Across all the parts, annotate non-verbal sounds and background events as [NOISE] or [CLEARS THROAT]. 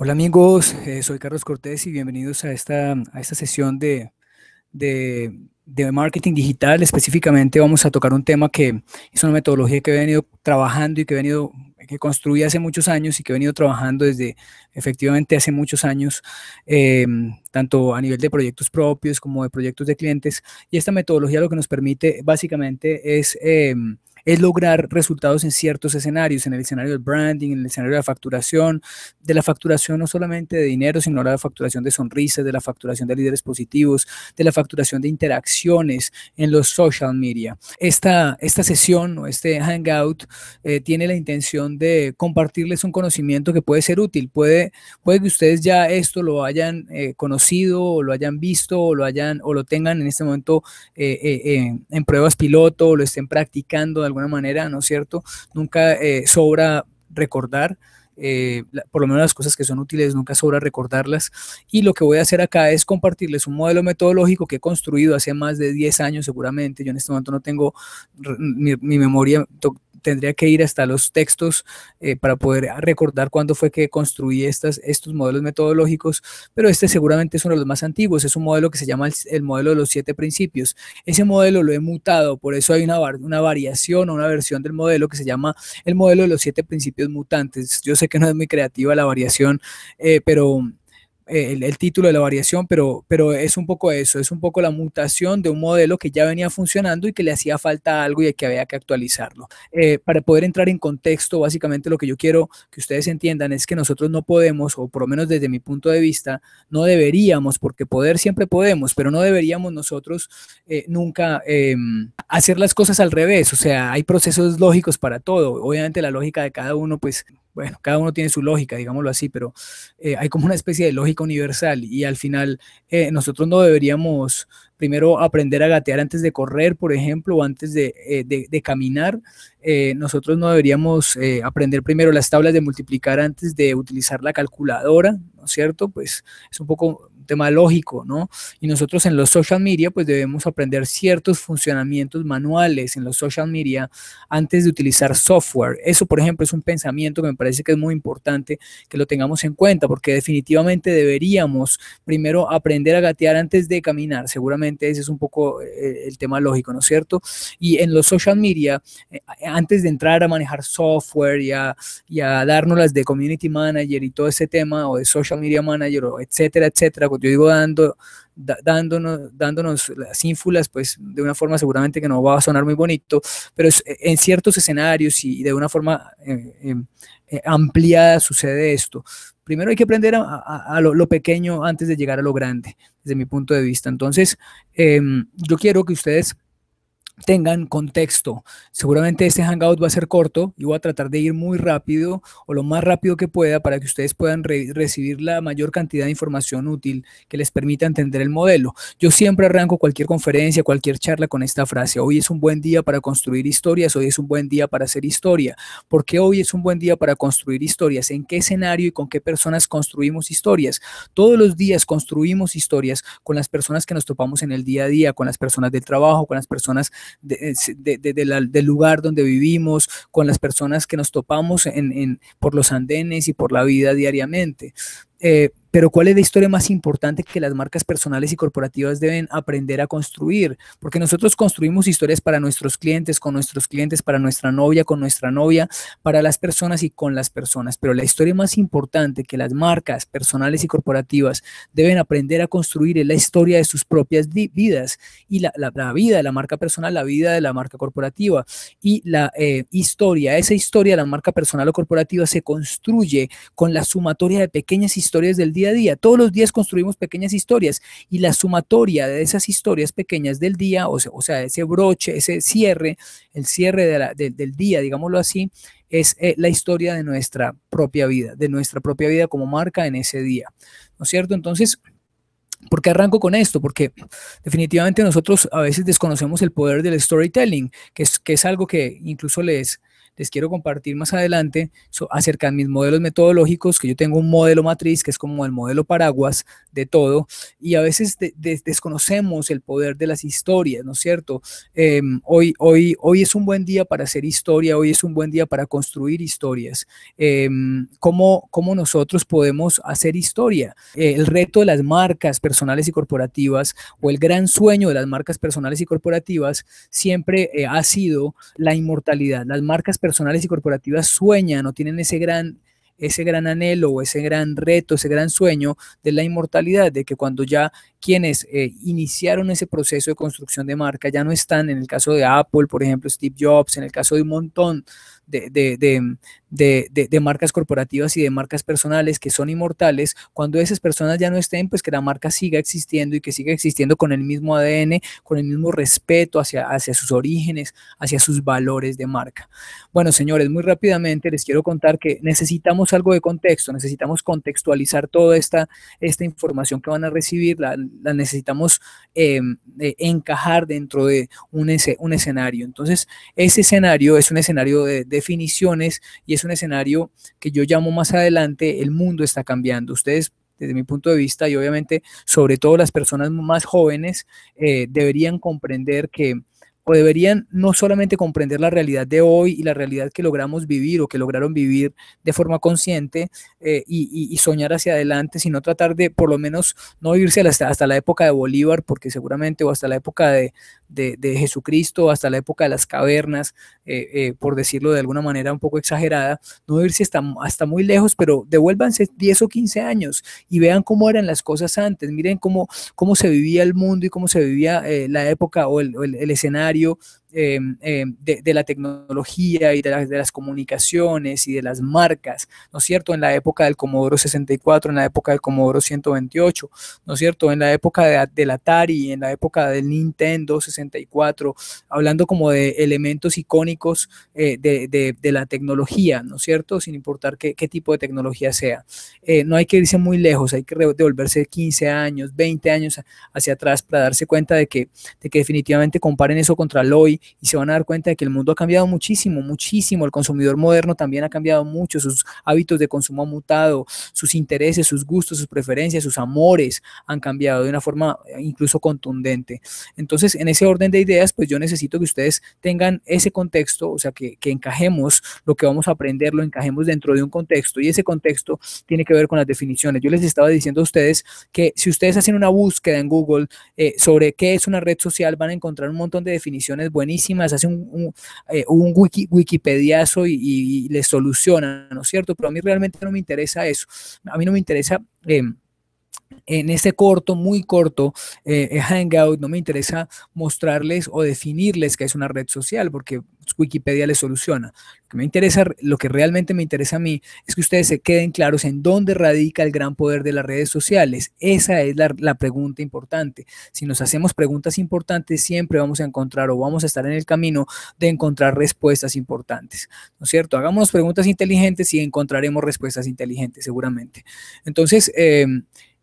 Hola amigos, eh, soy Carlos Cortés y bienvenidos a esta, a esta sesión de, marketing digital. Específicamente vamos a tocar un tema que es una metodología que he venido trabajando y que he venido que construí hace muchos años y que he venido trabajando desde efectivamente hace muchos años, em, tanto a nivel de proyectos propios como de proyectos de clientes. Y esta metodología lo que nos permite básicamente es... Em, es lograr resultados en ciertos escenarios, en el escenario del branding, en el escenario de la facturación, de la facturación no solamente de dinero, sino la facturación de sonrisas, de la facturación de líderes positivos, de la facturación de interacciones en los social media. Esta, esta sesión o este hangout eh, tiene la intención de compartirles un conocimiento que puede ser útil, puede, puede que ustedes ya esto lo hayan eh, conocido o lo hayan visto o lo hayan o lo tengan en este momento eh, en pruebas piloto o lo estén practicando manera, ¿no es cierto? Nunca eh, sobra recordar. Eh, por lo menos las cosas que son útiles, nunca sobra recordarlas. Y lo que voy a hacer acá es compartirles un modelo metodológico que he construido hace más de 10 años seguramente. Yo en este momento no tengo mi memoria tendría que ir hasta los textos eh, para poder recordar cuándo fue que construí estas, estos modelos metodológicos, pero este seguramente es uno de los más antiguos, es un modelo que se llama el, modelo de los siete principios. Ese modelo lo he mutado, por eso hay una, una variación o una versión del modelo que se llama el modelo de los siete principios mutantes. Yo sé que no es muy creativa la variación, eh, pero el, título de la variación, pero, pero es un poco eso, es un poco la mutación de un modelo que ya venía funcionando y que le hacía falta algo y que había que actualizarlo. Eh, para poder entrar en contexto, básicamente lo que yo quiero que ustedes entiendan es que nosotros no podemos, o por lo menos desde mi punto de vista, no deberíamos, porque poder siempre podemos, pero no deberíamos nosotros eh, nunca em, hacer las cosas al revés, o sea, hay procesos lógicos para todo, obviamente la lógica de cada uno, pues bueno, cada uno tiene su lógica, digámoslo así, pero eh, hay como una especie de lógica universal y al final eh, nosotros no deberíamos primero aprender a gatear antes de correr, por ejemplo, o antes de, eh, caminar. nosotros no deberíamos aprender primero las tablas de multiplicar antes de utilizar la calculadora, ¿no es cierto? Pues es un poco tema lógico, ¿no? Y nosotros en los social media, pues debemos aprender ciertos funcionamientos manuales en los social media antes de utilizar software. Eso, por ejemplo, es un pensamiento que me parece que es muy importante que lo tengamos en cuenta, porque definitivamente deberíamos primero aprender a gatear antes de caminar. Seguramente ese es un poco eh, el tema lógico, ¿no es cierto? Y en los social media, eh, antes de entrar a manejar software y a, darnos las de community manager y todo ese tema, o de social media manager, o etcétera, etcétera, yo digo dando, dándonos, dándonos las ínfulas, pues de una forma seguramente que no va a sonar muy bonito, pero en ciertos escenarios y de una forma eh, eh, eh, ampliada sucede esto. Primero hay que aprender a, lo, pequeño antes de llegar a lo grande, desde mi punto de vista. Entonces, em, yo quiero que ustedes tengan contexto. Seguramente este hangout va a ser corto y voy a tratar de ir muy rápido o lo más rápido que pueda para que ustedes puedan recibir la mayor cantidad de información útil que les permita entender el modelo. Yo siempre arranco cualquier conferencia, cualquier charla con esta frase. Hoy es un buen día para construir historias, hoy es un buen día para hacer historia. ¿Por qué hoy es un buen día para construir historias? ¿En qué escenario y con qué personas construimos historias? Todos los días construimos historias con las personas que nos topamos en el día a día, con las personas del trabajo, con las personas de, eh, del lugar donde vivimos, con las personas que nos topamos en, en, por los andenes y por la vida diariamente. Eh, pero ¿cuál es la historia más importante que las marcas personales y corporativas deben aprender a construir? Porque nosotros construimos historias para nuestros clientes, con nuestros clientes, para nuestra novia, con nuestra novia, para las personas y con las personas. Pero la historia más importante que las marcas personales y corporativas deben aprender a construir es la historia de sus propias vidas y la, vida de la marca personal, la vida de la marca corporativa y la eh, historia, esa historia de la marca personal o corporativa se construye con la sumatoria de pequeñas historias del día a día. Todos los días construimos pequeñas historias y la sumatoria de esas historias pequeñas del día, o sea, ese broche, ese cierre, el cierre del día, digámoslo así, es eh, la historia de nuestra propia vida, de nuestra propia vida como marca en ese día. ¿No es cierto? Entonces, ¿Por qué arranco con esto? Porque definitivamente nosotros a veces desconocemos el poder del storytelling, que es, que es algo que incluso les, les quiero compartir más adelante acerca de mis modelos metodológicos, que yo tengo un modelo matriz, que es como el modelo paraguas de todo, y a veces desconocemos el poder de las historias, ¿no es cierto? Em, hoy, hoy, hoy es un buen día para hacer historia, hoy es un buen día para construir historias. Em, ¿cómo, ¿cómo, nosotros podemos hacer historia? Eh, el reto de las marcas personales y corporativas o el gran sueño de las marcas personales y corporativas siempre eh, ha sido la inmortalidad. Las marcas personales y corporativas sueñan o tienen ese gran ese gran anhelo o ese gran reto, ese gran sueño de la inmortalidad, de que cuando ya quienes eh, iniciaron ese proceso de construcción de marca ya no están, en el caso de Apple, por ejemplo, Steve Jobs, en el caso de un montón de, marcas corporativas y de marcas personales que son inmortales, cuando esas personas ya no estén, pues que la marca siga existiendo y que siga existiendo con el mismo ADN, con el mismo respeto hacia, hacia sus orígenes, hacia sus valores de marca. Bueno, señores, muy rápidamente les quiero contar que necesitamos algo de contexto, necesitamos contextualizar toda esta, esta información que van a recibir, la, necesitamos em, eh, encajar dentro de un, un escenario. Entonces, ese escenario es un escenario de definiciones y es un escenario que yo llamo más adelante, el mundo está cambiando. Ustedes desde mi punto de vista y obviamente sobre todo las personas más jóvenes eh, deberían comprender que deberían no solamente comprender la realidad de hoy y la realidad que logramos vivir o que lograron vivir de forma consciente eh, y, soñar hacia adelante, sino tratar de por lo menos no irse hasta, la época de Bolívar, porque seguramente, o hasta la época de, Jesucristo, o hasta la época de las cavernas, eh, eh, por decirlo de alguna manera un poco exagerada, no irse hasta, hasta muy lejos, pero devuélvanse 10 o 15 años y vean cómo eran las cosas antes, miren cómo, cómo se vivía el mundo y cómo se vivía la época o el escenario diario Em, em, de, la tecnología y de, las comunicaciones y de las marcas, ¿no es cierto? En la época del Commodore 64, en la época del Commodore 128, ¿no es cierto? En la época de, del Atari, en la época del Nintendo 64, hablando como de elementos icónicos eh, de, la tecnología, ¿no es cierto? Sin importar qué, tipo de tecnología sea. Eh, no hay que irse muy lejos, hay que devolverse 15 años, 20 años hacia atrás para darse cuenta de que, de que definitivamente comparen eso contra y y se van a dar cuenta de que el mundo ha cambiado muchísimo, muchísimo. El consumidor moderno también ha cambiado mucho, sus hábitos de consumo han mutado, sus intereses, sus gustos, sus preferencias, sus amores han cambiado de una forma eh, incluso contundente. Entonces, en ese orden de ideas, pues yo necesito que ustedes tengan ese contexto, o sea, que, encajemos lo que vamos a aprender, lo encajemos dentro de un contexto y ese contexto tiene que ver con las definiciones. Yo les estaba diciendo a ustedes que si ustedes hacen una búsqueda en Google eh, sobre qué es una red social, van a encontrar un montón de definiciones buenas buenísimas, hace un, eh, un, wiki, Wikipediazo y, le solucionan, ¿no es cierto? Pero a mí realmente no me interesa eso. A mí no me interesa... Em, en este corto, muy corto eh, eh, Hangout, no me interesa mostrarles o definirles que es una red social, porque Wikipedia les soluciona. Lo que, me interesa, lo que realmente me interesa a mí es que ustedes se queden claros en dónde radica el gran poder de las redes sociales. Esa es la, pregunta importante. Si nos hacemos preguntas importantes, siempre vamos a encontrar o vamos a estar en el camino de encontrar respuestas importantes. ¿No es cierto? Hagamos preguntas inteligentes y encontraremos respuestas inteligentes, seguramente. Entonces, eh,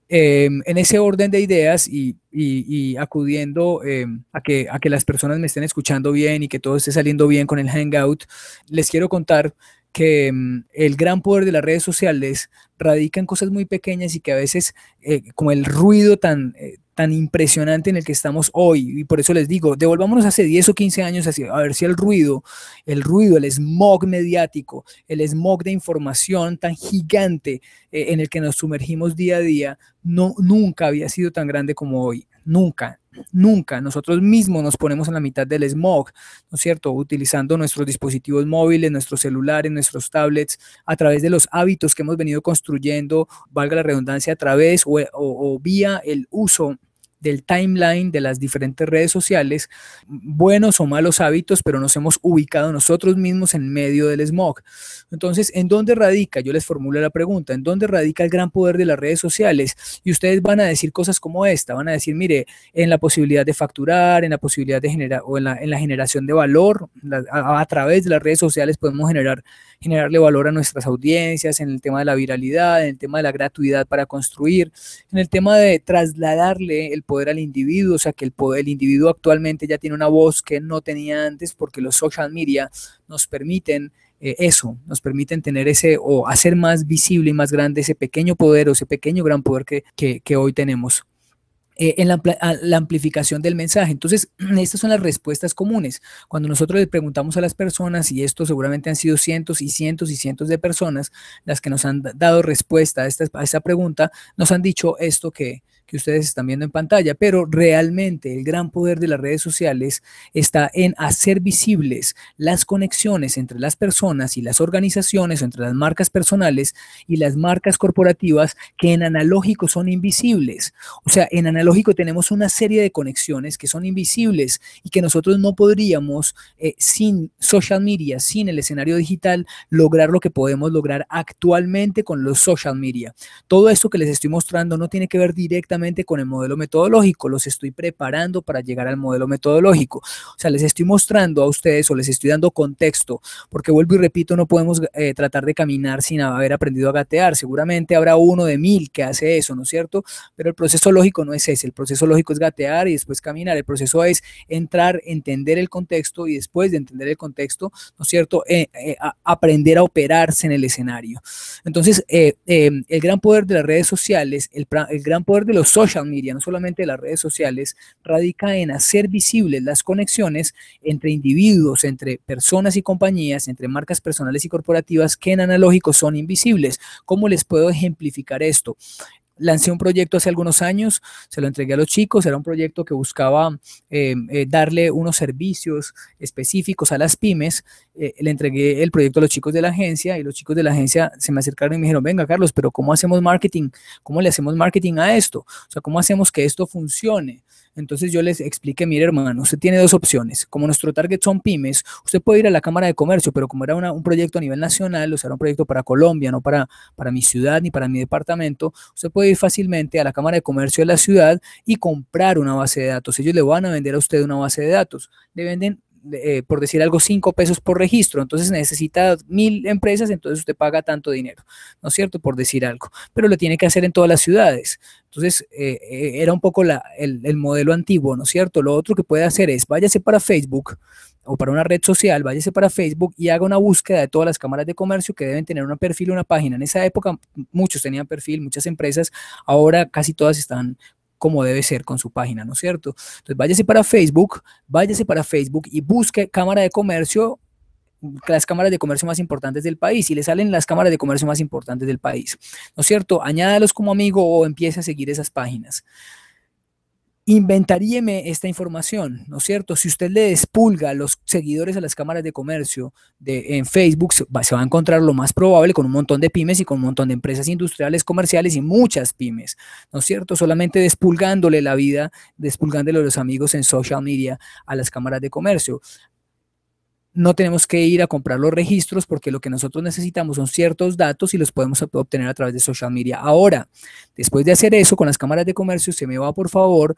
Em, en ese orden de ideas y, acudiendo em, a, que, a que las personas me estén escuchando bien y que todo esté saliendo bien con el Hangout, les quiero contar que em, el gran poder de las redes sociales radica en cosas muy pequeñas y que a veces, con eh, como el ruido tan, eh, tan impresionante en el que estamos hoy. Y por eso les digo, devolvámonos hace 10 o 15 años a ver si el ruido, el ruido, el smog mediático, el smog de información tan gigante eh, en el que nos sumergimos día a día, no, nunca había sido tan grande como hoy. Nunca, nunca. Nosotros mismos nos ponemos en la mitad del smog, ¿no es cierto? Utilizando nuestros dispositivos móviles, nuestros celulares, nuestros tablets, a través de los hábitos que hemos venido construyendo, valga la redundancia, a través o, vía el uso del timeline de las diferentes redes sociales, buenos o malos hábitos, pero nos hemos ubicado nosotros mismos en medio del smog. Entonces, ¿en dónde radica? Yo les formulo la pregunta, ¿en dónde radica el gran poder de las redes sociales? Y ustedes van a decir cosas como esta, van a decir, mire, en la posibilidad de facturar, en la posibilidad de generar, o en la, generación de valor, a, través de las redes sociales podemos generar, generarle valor a nuestras audiencias, en el tema de la viralidad, en el tema de la gratuidad para construir, en el tema de trasladarle el poder al individuo, o sea, que el, poder, individuo actualmente ya tiene una voz que no tenía antes porque los social media nos permiten eh, eso, nos permiten tener ese o hacer más visible y más grande ese pequeño poder o ese pequeño gran poder que, hoy tenemos. Eh, en la, amplificación del mensaje. Entonces, [CLEARS THROAT] estas son las respuestas comunes. Cuando nosotros le preguntamos a las personas, y esto seguramente han sido cientos y cientos y cientos de personas las que nos han dado respuesta a a esta pregunta, nos han dicho esto que, que ustedes están viendo en pantalla, pero realmente el gran poder de las redes sociales está en hacer visibles las conexiones entre las personas y las organizaciones, entre las marcas personales y las marcas corporativas que en analógico son invisibles. O sea, en analógico tenemos una serie de conexiones que son invisibles y que nosotros no podríamos eh, sin social media, sin el escenario digital, lograr lo que podemos lograr actualmente con los social media. Todo esto que les estoy mostrando no tiene que ver directamente con el modelo metodológico, los estoy preparando para llegar al modelo metodológico. O sea, les estoy mostrando a ustedes o les estoy dando contexto, porque vuelvo y repito, no podemos eh, tratar de caminar sin haber aprendido a gatear. Seguramente habrá uno de mil que hace eso, ¿no es cierto? Pero el proceso lógico no es ese, el proceso lógico es gatear y después caminar, el proceso es entrar, entender el contexto y después de entender el contexto, ¿no es cierto?, eh, eh, aprender a operarse en el escenario. Entonces, el gran poder de las redes sociales, el, el gran poder de los social media, no solamente las redes sociales, radica en hacer visibles las conexiones entre individuos, entre personas y compañías, entre marcas personales y corporativas que en analógico son invisibles. ¿Cómo les puedo ejemplificar esto? lancé un proyecto hace algunos años, se lo entregué a los chicos, era un proyecto que buscaba eh, eh, darle unos servicios específicos a las pymes, eh, le entregué el proyecto a los chicos de la agencia y los chicos de la agencia se me acercaron y me dijeron, venga Carlos, pero ¿cómo hacemos marketing? ¿Cómo le hacemos marketing a esto? O sea, ¿cómo hacemos que esto funcione? Entonces yo les expliqué, mire hermano, usted tiene dos opciones. Como nuestro target son pymes, usted puede ir a la Cámara de Comercio, pero como era un proyecto a nivel nacional, o sea, era un proyecto para Colombia, no para, para mi ciudad ni para mi departamento, usted puede ir fácilmente a la Cámara de Comercio de la ciudad y comprar una base de datos. Ellos le van a vender a usted una base de datos. Le venden eh, por decir algo, cinco pesos por registro. Entonces necesita mil empresas, entonces usted paga tanto dinero, ¿no es cierto? Por decir algo. Pero lo tiene que hacer en todas las ciudades. Entonces eh, eh, era un poco el, el modelo antiguo, ¿no es cierto? Lo otro que puede hacer es, váyase para Facebook, o para una red social, váyase para Facebook y haga una búsqueda de todas las cámaras de comercio que deben tener un perfil, una página. En esa época muchos tenían perfil, muchas empresas, ahora casi todas están como debe ser con su página, ¿no es cierto? Entonces váyase para Facebook, váyase para Facebook y busque Cámara de Comercio las cámaras de comercio más importantes del país y le salen las cámaras de comercio más importantes del país, ¿no es cierto? Añádalos como amigo o empiece a seguir esas páginas inventaríeme esta información, ¿no es cierto? Si usted le despulga a los seguidores a las cámaras de comercio en Facebook, se va, se va, a encontrar lo más probable con un montón de pymes y con un montón de empresas industriales, comerciales y muchas pymes, ¿no es cierto? Solamente despulgándole la vida, despulgándole a los amigos en social media a las cámaras de comercio no tenemos que ir a comprar los registros porque lo que nosotros necesitamos son ciertos datos y los podemos obtener a través de social media. Ahora, después de hacer eso con las cámaras de comercio, se me va por favor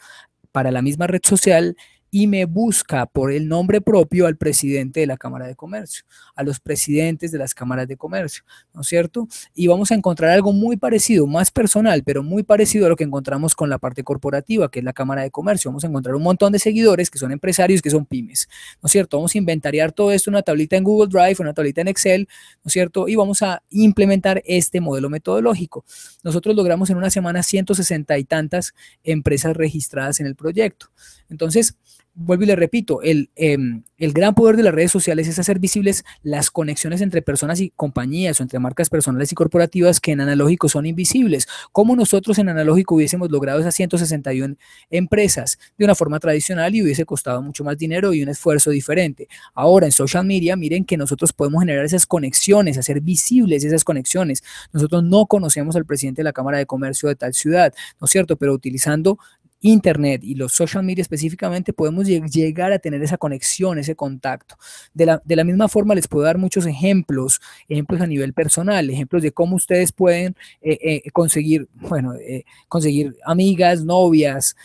para la misma red social y me busca por el nombre propio al presidente de la Cámara de Comercio, a los presidentes de las cámaras de comercio, ¿no es cierto? Y vamos a encontrar algo muy parecido, más personal, pero muy parecido a lo que encontramos con la parte corporativa, que es la Cámara de Comercio. Vamos a encontrar un montón de seguidores que son empresarios, que son pymes, ¿no es cierto? Vamos a inventariar todo esto, una tablita en Google Drive, una tablita en Excel, ¿no es cierto? Y vamos a implementar este modelo metodológico. Nosotros logramos en una semana 160 y tantas empresas registradas en el proyecto. Entonces, vuelvo y le repito, el, em, el, gran poder de las redes sociales es hacer visibles las conexiones entre personas y compañías o entre marcas personales y corporativas que en analógico son invisibles. Como nosotros en analógico hubiésemos logrado esas 161 empresas de una forma tradicional y hubiese costado mucho más dinero y un esfuerzo diferente. Ahora en social media, miren que nosotros podemos generar esas conexiones, hacer visibles esas conexiones. Nosotros no conocemos al presidente de la Cámara de Comercio de tal ciudad, ¿no es cierto? Pero utilizando Internet y los social media específicamente, podemos llegar a tener esa conexión, ese contacto. De la, misma forma, les puedo dar muchos ejemplos, ejemplos a nivel personal, ejemplos de cómo ustedes pueden eh, eh, conseguir, bueno, eh, conseguir amigas, novias,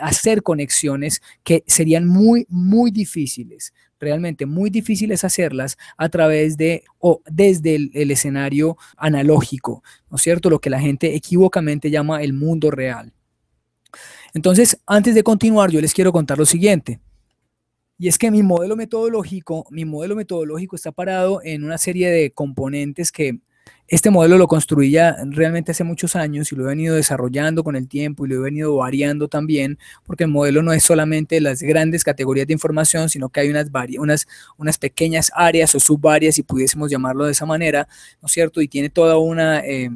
hacer conexiones que serían muy, muy difíciles realmente muy difíciles hacerlas a través de o desde el, escenario analógico, ¿no es cierto? Lo que la gente equivocamente llama el mundo real. Entonces, antes de continuar, yo les quiero contar lo siguiente. Y es que mi modelo metodológico, mi modelo metodológico está parado en una serie de componentes que este modelo lo construí ya realmente hace muchos años y lo he venido desarrollando con el tiempo y lo he venido variando también, porque el modelo no es solamente las grandes categorías de información, sino que hay unas, unas, unas pequeñas áreas o subáreas, si pudiésemos llamarlo de esa manera, ¿no es cierto? Y tiene toda una... Eh,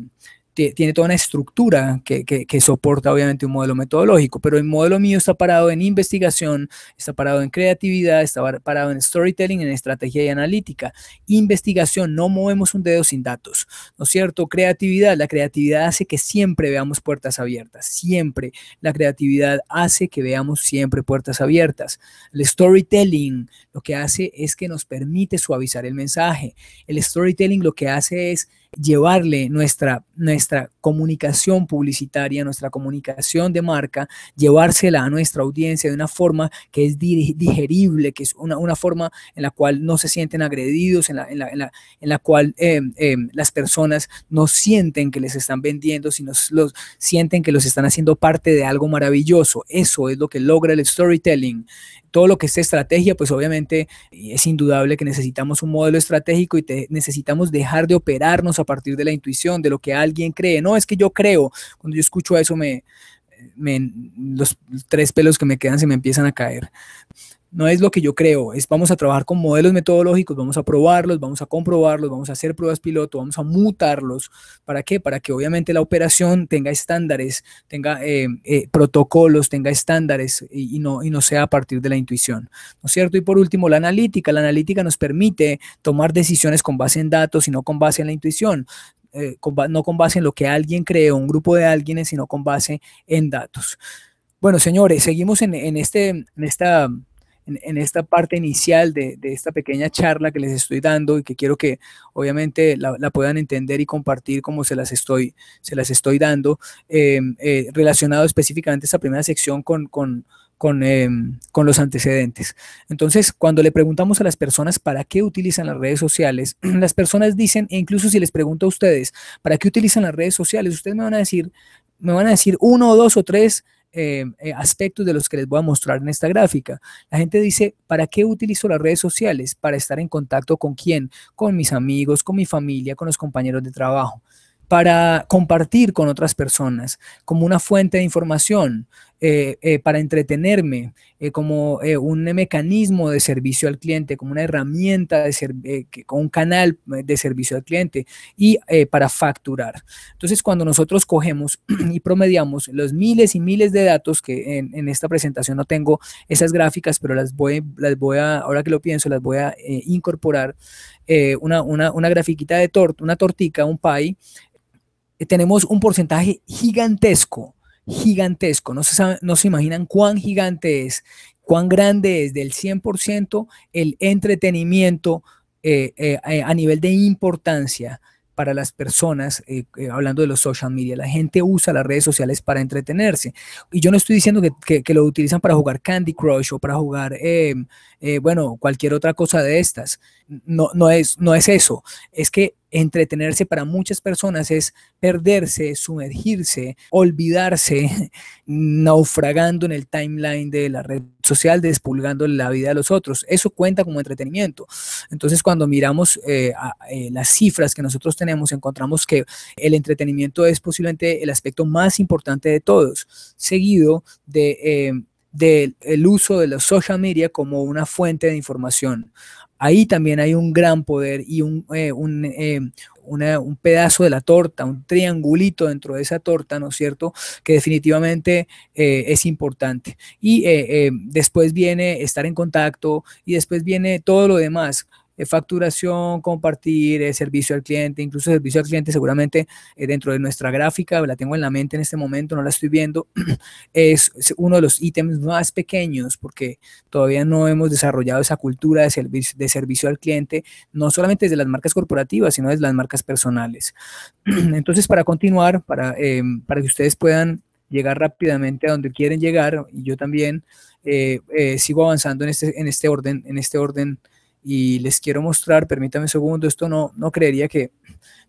tiene toda una estructura que, soporta obviamente un modelo metodológico, pero el modelo mío está parado en investigación, está parado en creatividad, está parado en storytelling, en estrategia y analítica. Investigación, no movemos un dedo sin datos, ¿no es cierto? Creatividad, la creatividad hace que siempre veamos puertas abiertas, siempre. La creatividad hace que veamos siempre puertas abiertas. El storytelling lo que hace es que nos permite suavizar el mensaje. El storytelling lo que hace es llevarle nuestra, nuestra comunicación publicitaria, nuestra comunicación de marca, llevársela a nuestra audiencia de una forma que es digerible, que es una, forma en la cual no se sienten agredidos, en la, en la, cual eh, eh, las personas no sienten que les están vendiendo, sino los, sienten que los están haciendo parte de algo maravilloso. Eso es lo que logra el storytelling todo lo que es estrategia, pues obviamente es indudable que necesitamos un modelo estratégico y necesitamos dejar de operarnos a a partir de la intuición, de lo que alguien cree. No, es que yo creo. Cuando yo escucho eso, me, los tres pelos que me quedan se me empiezan a caer no es lo que yo creo, es vamos a trabajar con modelos metodológicos, vamos a probarlos, vamos a comprobarlos, vamos a hacer pruebas piloto, vamos a mutarlos. ¿Para qué? Para que obviamente la operación tenga estándares, tenga eh, eh, protocolos, tenga estándares y, no, y no sea a partir de la intuición. ¿No es cierto? Y por último, la analítica. La analítica nos permite tomar decisiones con base en datos y no con base en la intuición. Eh, no con base en lo que alguien creó, un grupo de alguien, sino con base en datos. Bueno, señores, seguimos en, este, en esta en, esta parte inicial de, esta pequeña charla que les estoy dando y que quiero que obviamente la, puedan entender y compartir como se las estoy, se las estoy dando, eh, eh, relacionado específicamente esta primera sección em, con, los antecedentes. Entonces, cuando le preguntamos a las personas para qué utilizan las redes sociales, [CLEARS THROAT] las personas dicen, e incluso si les pregunto a ustedes, ¿para qué utilizan las redes sociales? Ustedes me van a decir, me van a decir uno, dos o tres Em, eh, aspectos de los que les voy a mostrar en esta gráfica. La gente dice, ¿para qué utilizo las redes sociales? Para estar en contacto con quién? Con mis amigos, con mi familia, con los compañeros de trabajo para compartir con otras personas como una fuente de información. Eh, eh, para entretenerme, eh, como un mecanismo de servicio al cliente, como una herramienta, de como un canal de servicio al cliente y para facturar. Entonces, cuando nosotros cogemos [CLEARS THROAT] y promediamos los miles y miles de datos que en, esta presentación no tengo esas gráficas, pero las voy, las voy a, ahora que lo pienso, las voy a incorporar, una, una, una grafiquita de torta, una tortica, un pie, tenemos un porcentaje gigantesco gigantesco. No se, no se imaginan cuán gigante es, cuán grande es del 100% el entretenimiento eh, eh, eh, a nivel de importancia para las personas, hablando de los social media. La gente usa las redes sociales para entretenerse. Y yo no estoy diciendo que, que, lo utilizan para jugar Candy Crush o para jugar, em, bueno, cualquier otra cosa de estas. No, no, es, no es eso. Es que entretenerse para muchas personas es perderse, sumergirse, olvidarse, [LAUGHS] naufragando en el timeline de la red social, despulgando la vida de los otros. Eso cuenta como entretenimiento. Entonces, cuando miramos eh, eh, las cifras que nosotros tenemos, encontramos que el entretenimiento es posiblemente el aspecto más importante de todos, seguido de... Eh, del uso de los social media como una fuente de información ahí también hay un gran poder y un, eh, eh, un, pedazo de la torta, un triangulito dentro de esa torta, ¿no es cierto?, que definitivamente eh, es importante. Y después viene estar en contacto y después viene todo lo demás. Eh, facturación, compartir, eh, servicio al cliente, incluso servicio al cliente seguramente eh, dentro de nuestra gráfica, la tengo en la mente en este momento, no la estoy viendo, [CLEARS THROAT] es, uno de los ítems más pequeños porque todavía no hemos desarrollado esa cultura de, servicio, de servicio al cliente, no solamente desde las marcas corporativas, sino desde las marcas personales. [CLEARS THROAT] Entonces, para continuar, para, em, para que ustedes puedan llegar rápidamente a donde quieren llegar, y yo también sigo avanzando en este, en este orden, en este orden y les quiero mostrar, permítame un segundo, esto no, no creería que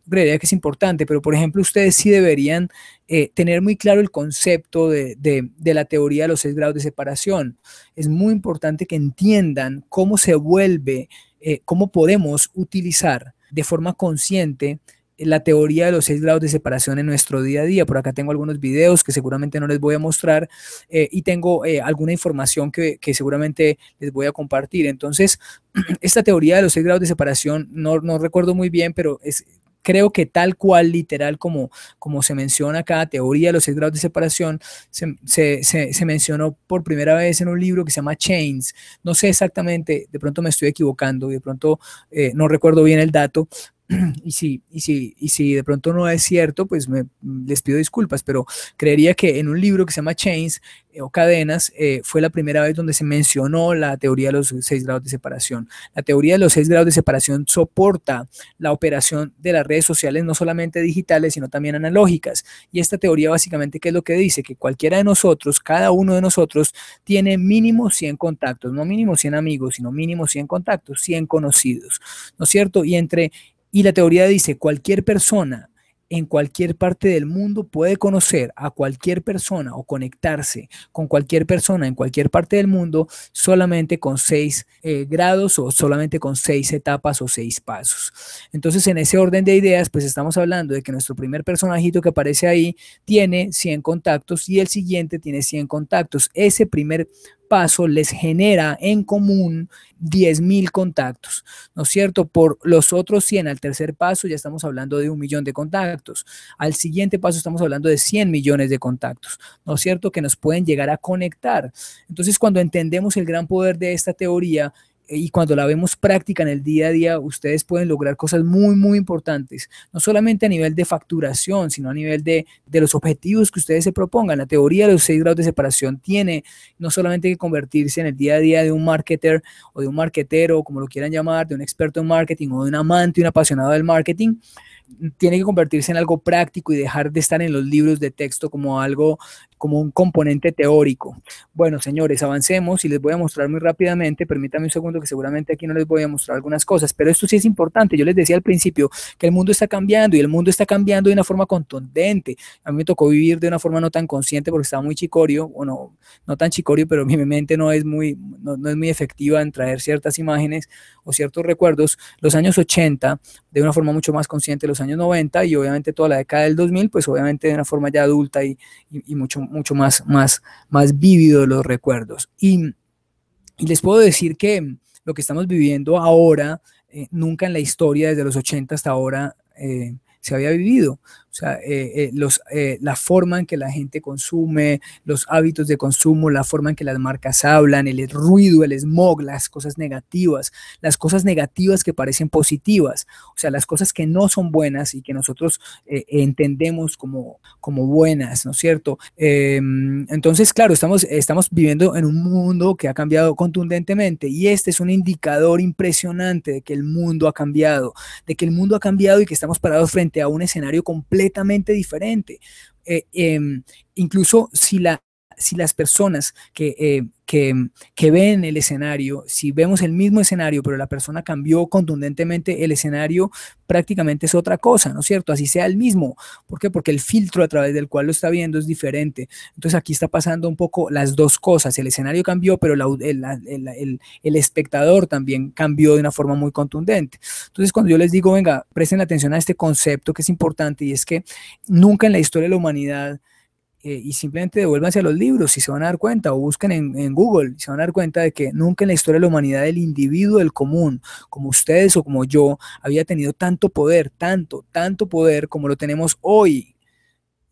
creería que es importante, pero por ejemplo ustedes sí deberían eh, tener muy claro el concepto de, de, la teoría de los seis grados de separación. Es muy importante que entiendan cómo se vuelve, eh, cómo podemos utilizar de forma consciente la teoría de los seis grados de separación en nuestro día a día. Por acá tengo algunos videos que seguramente no les voy a mostrar eh, y tengo eh, alguna información que, seguramente les voy a compartir. Entonces, [CLEARS THROAT] esta teoría de los seis grados de separación, no, no recuerdo muy bien, pero es, creo que tal cual, literal, como, como se menciona acá, teoría de los seis grados de separación, se, mencionó por primera vez en un libro que se llama Chains. No sé exactamente, de pronto me estoy equivocando, de pronto eh, no recuerdo bien el dato, [CLEARS THROAT] y si, y y si de pronto no es cierto, pues me, les pido disculpas, pero creería que en un libro que se llama Chains eh, o Cadenas eh, fue la primera vez donde se mencionó la teoría de los seis grados de separación. La teoría de los seis grados de separación soporta la operación de las redes sociales, no solamente digitales, sino también analógicas. Y esta teoría básicamente, ¿qué es lo que dice? Que cualquiera de nosotros, cada uno de nosotros, tiene mínimo 100 contactos, no mínimo 100 amigos, sino mínimo 100 contactos, 100 conocidos, ¿no es cierto? Y entre y la teoría dice, cualquier persona en cualquier parte del mundo puede conocer a cualquier persona o conectarse con cualquier persona en cualquier parte del mundo solamente con seis eh, grados o solamente con seis etapas o seis pasos. Entonces, en ese orden de ideas, pues estamos hablando de que nuestro primer personajito que aparece ahí tiene 100 contactos y el siguiente tiene 100 contactos. Ese primer paso les genera en común 10.000 contactos, ¿no es cierto? Por los otros 100 al tercer paso ya estamos hablando de un millón de contactos, al siguiente paso estamos hablando de 100 millones de contactos, ¿no es cierto? Que nos pueden llegar a conectar. Entonces, cuando entendemos el gran poder de esta teoría y cuando la vemos práctica en el día a día, ustedes pueden lograr cosas muy, muy importantes, no solamente a nivel de facturación, sino a nivel de, los objetivos que ustedes se propongan. La teoría de los seis grados de separación tiene no solamente que convertirse en el día a día de un marketer o de un marketero, como lo quieran llamar, de un experto en marketing o de un amante, un apasionado del marketing, tiene que convertirse en algo práctico y dejar de estar en los libros de texto como algo, como un componente teórico. Bueno, señores, avancemos y les voy a mostrar muy rápidamente, permítanme un segundo que seguramente aquí no les voy a mostrar algunas cosas, pero esto sí es importante. Yo les decía al principio que el mundo está cambiando y el mundo está cambiando de una forma contundente. A mí me tocó vivir de una forma no tan consciente porque estaba muy chicorio, o no, tan chicorio, pero [LAUGHS] mi mente no es, muy, es muy efectiva en traer ciertas imágenes o ciertos recuerdos. Los años 80, de una forma mucho más consciente, los años 90 y obviamente toda la década del 2000, pues obviamente de una forma ya adulta y, mucho, mucho más, más, más vívido de los recuerdos. y les puedo decir que, lo que estamos viviendo ahora, eh, nunca en la historia, desde los 80 hasta ahora, eh, se había vivido. O sea, eh, eh, los, eh, la forma en que la gente consume, los hábitos de consumo, la forma en que las marcas hablan, el ruido, el smog, las cosas negativas, las cosas negativas que parecen positivas, o sea, las cosas que no son buenas y que nosotros entendemos como, como buenas, ¿no es cierto? Em, entonces, claro, estamos, estamos viviendo en un mundo que ha cambiado contundentemente y este es un indicador impresionante de que el mundo ha cambiado, de que el mundo ha cambiado y que estamos parados frente a un escenario complejo completamente diferente. Eh, em, incluso si, la, si las personas que eh, que, ven el escenario, si vemos el mismo escenario, pero la persona cambió contundentemente el escenario, prácticamente es otra cosa, ¿no es cierto? Así sea el mismo. ¿Por qué? Porque el filtro a través del cual lo está viendo es diferente. Entonces aquí está pasando un poco las dos cosas. El escenario cambió, pero el, el, espectador también cambió de una forma muy contundente. Entonces cuando yo les digo, venga, presten atención a este concepto que es importante y es que nunca en la historia de la humanidad, eh, y simplemente devuélvanse a los libros y se van a dar cuenta, o busquen en, Google se van a dar cuenta de que nunca en la historia de la humanidad el individuo, el común, como ustedes o como yo, había tenido tanto poder, tanto, tanto poder como lo tenemos hoy.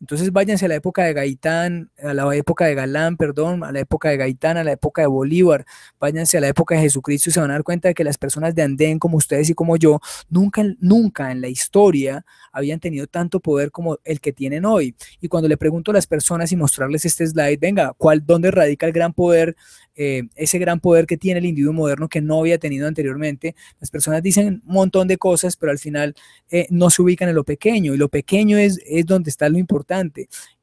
Entonces váyanse a la época de Gaitán, a la época de Galán, perdón, a la época de Gaitán, a la época de Bolívar, váyanse a la época de Jesucristo y se van a dar cuenta de que las personas de Andén, como ustedes y como yo, nunca, nunca en la historia habían tenido tanto poder como el que tienen hoy. Y cuando le pregunto a las personas y mostrarles este slide, venga, ¿cuál, ¿dónde radica el gran poder, eh, ese gran poder que tiene el individuo moderno que no había tenido anteriormente? Las personas dicen un montón de cosas, pero al final eh, no se ubican en lo pequeño y lo pequeño es, es donde está lo importante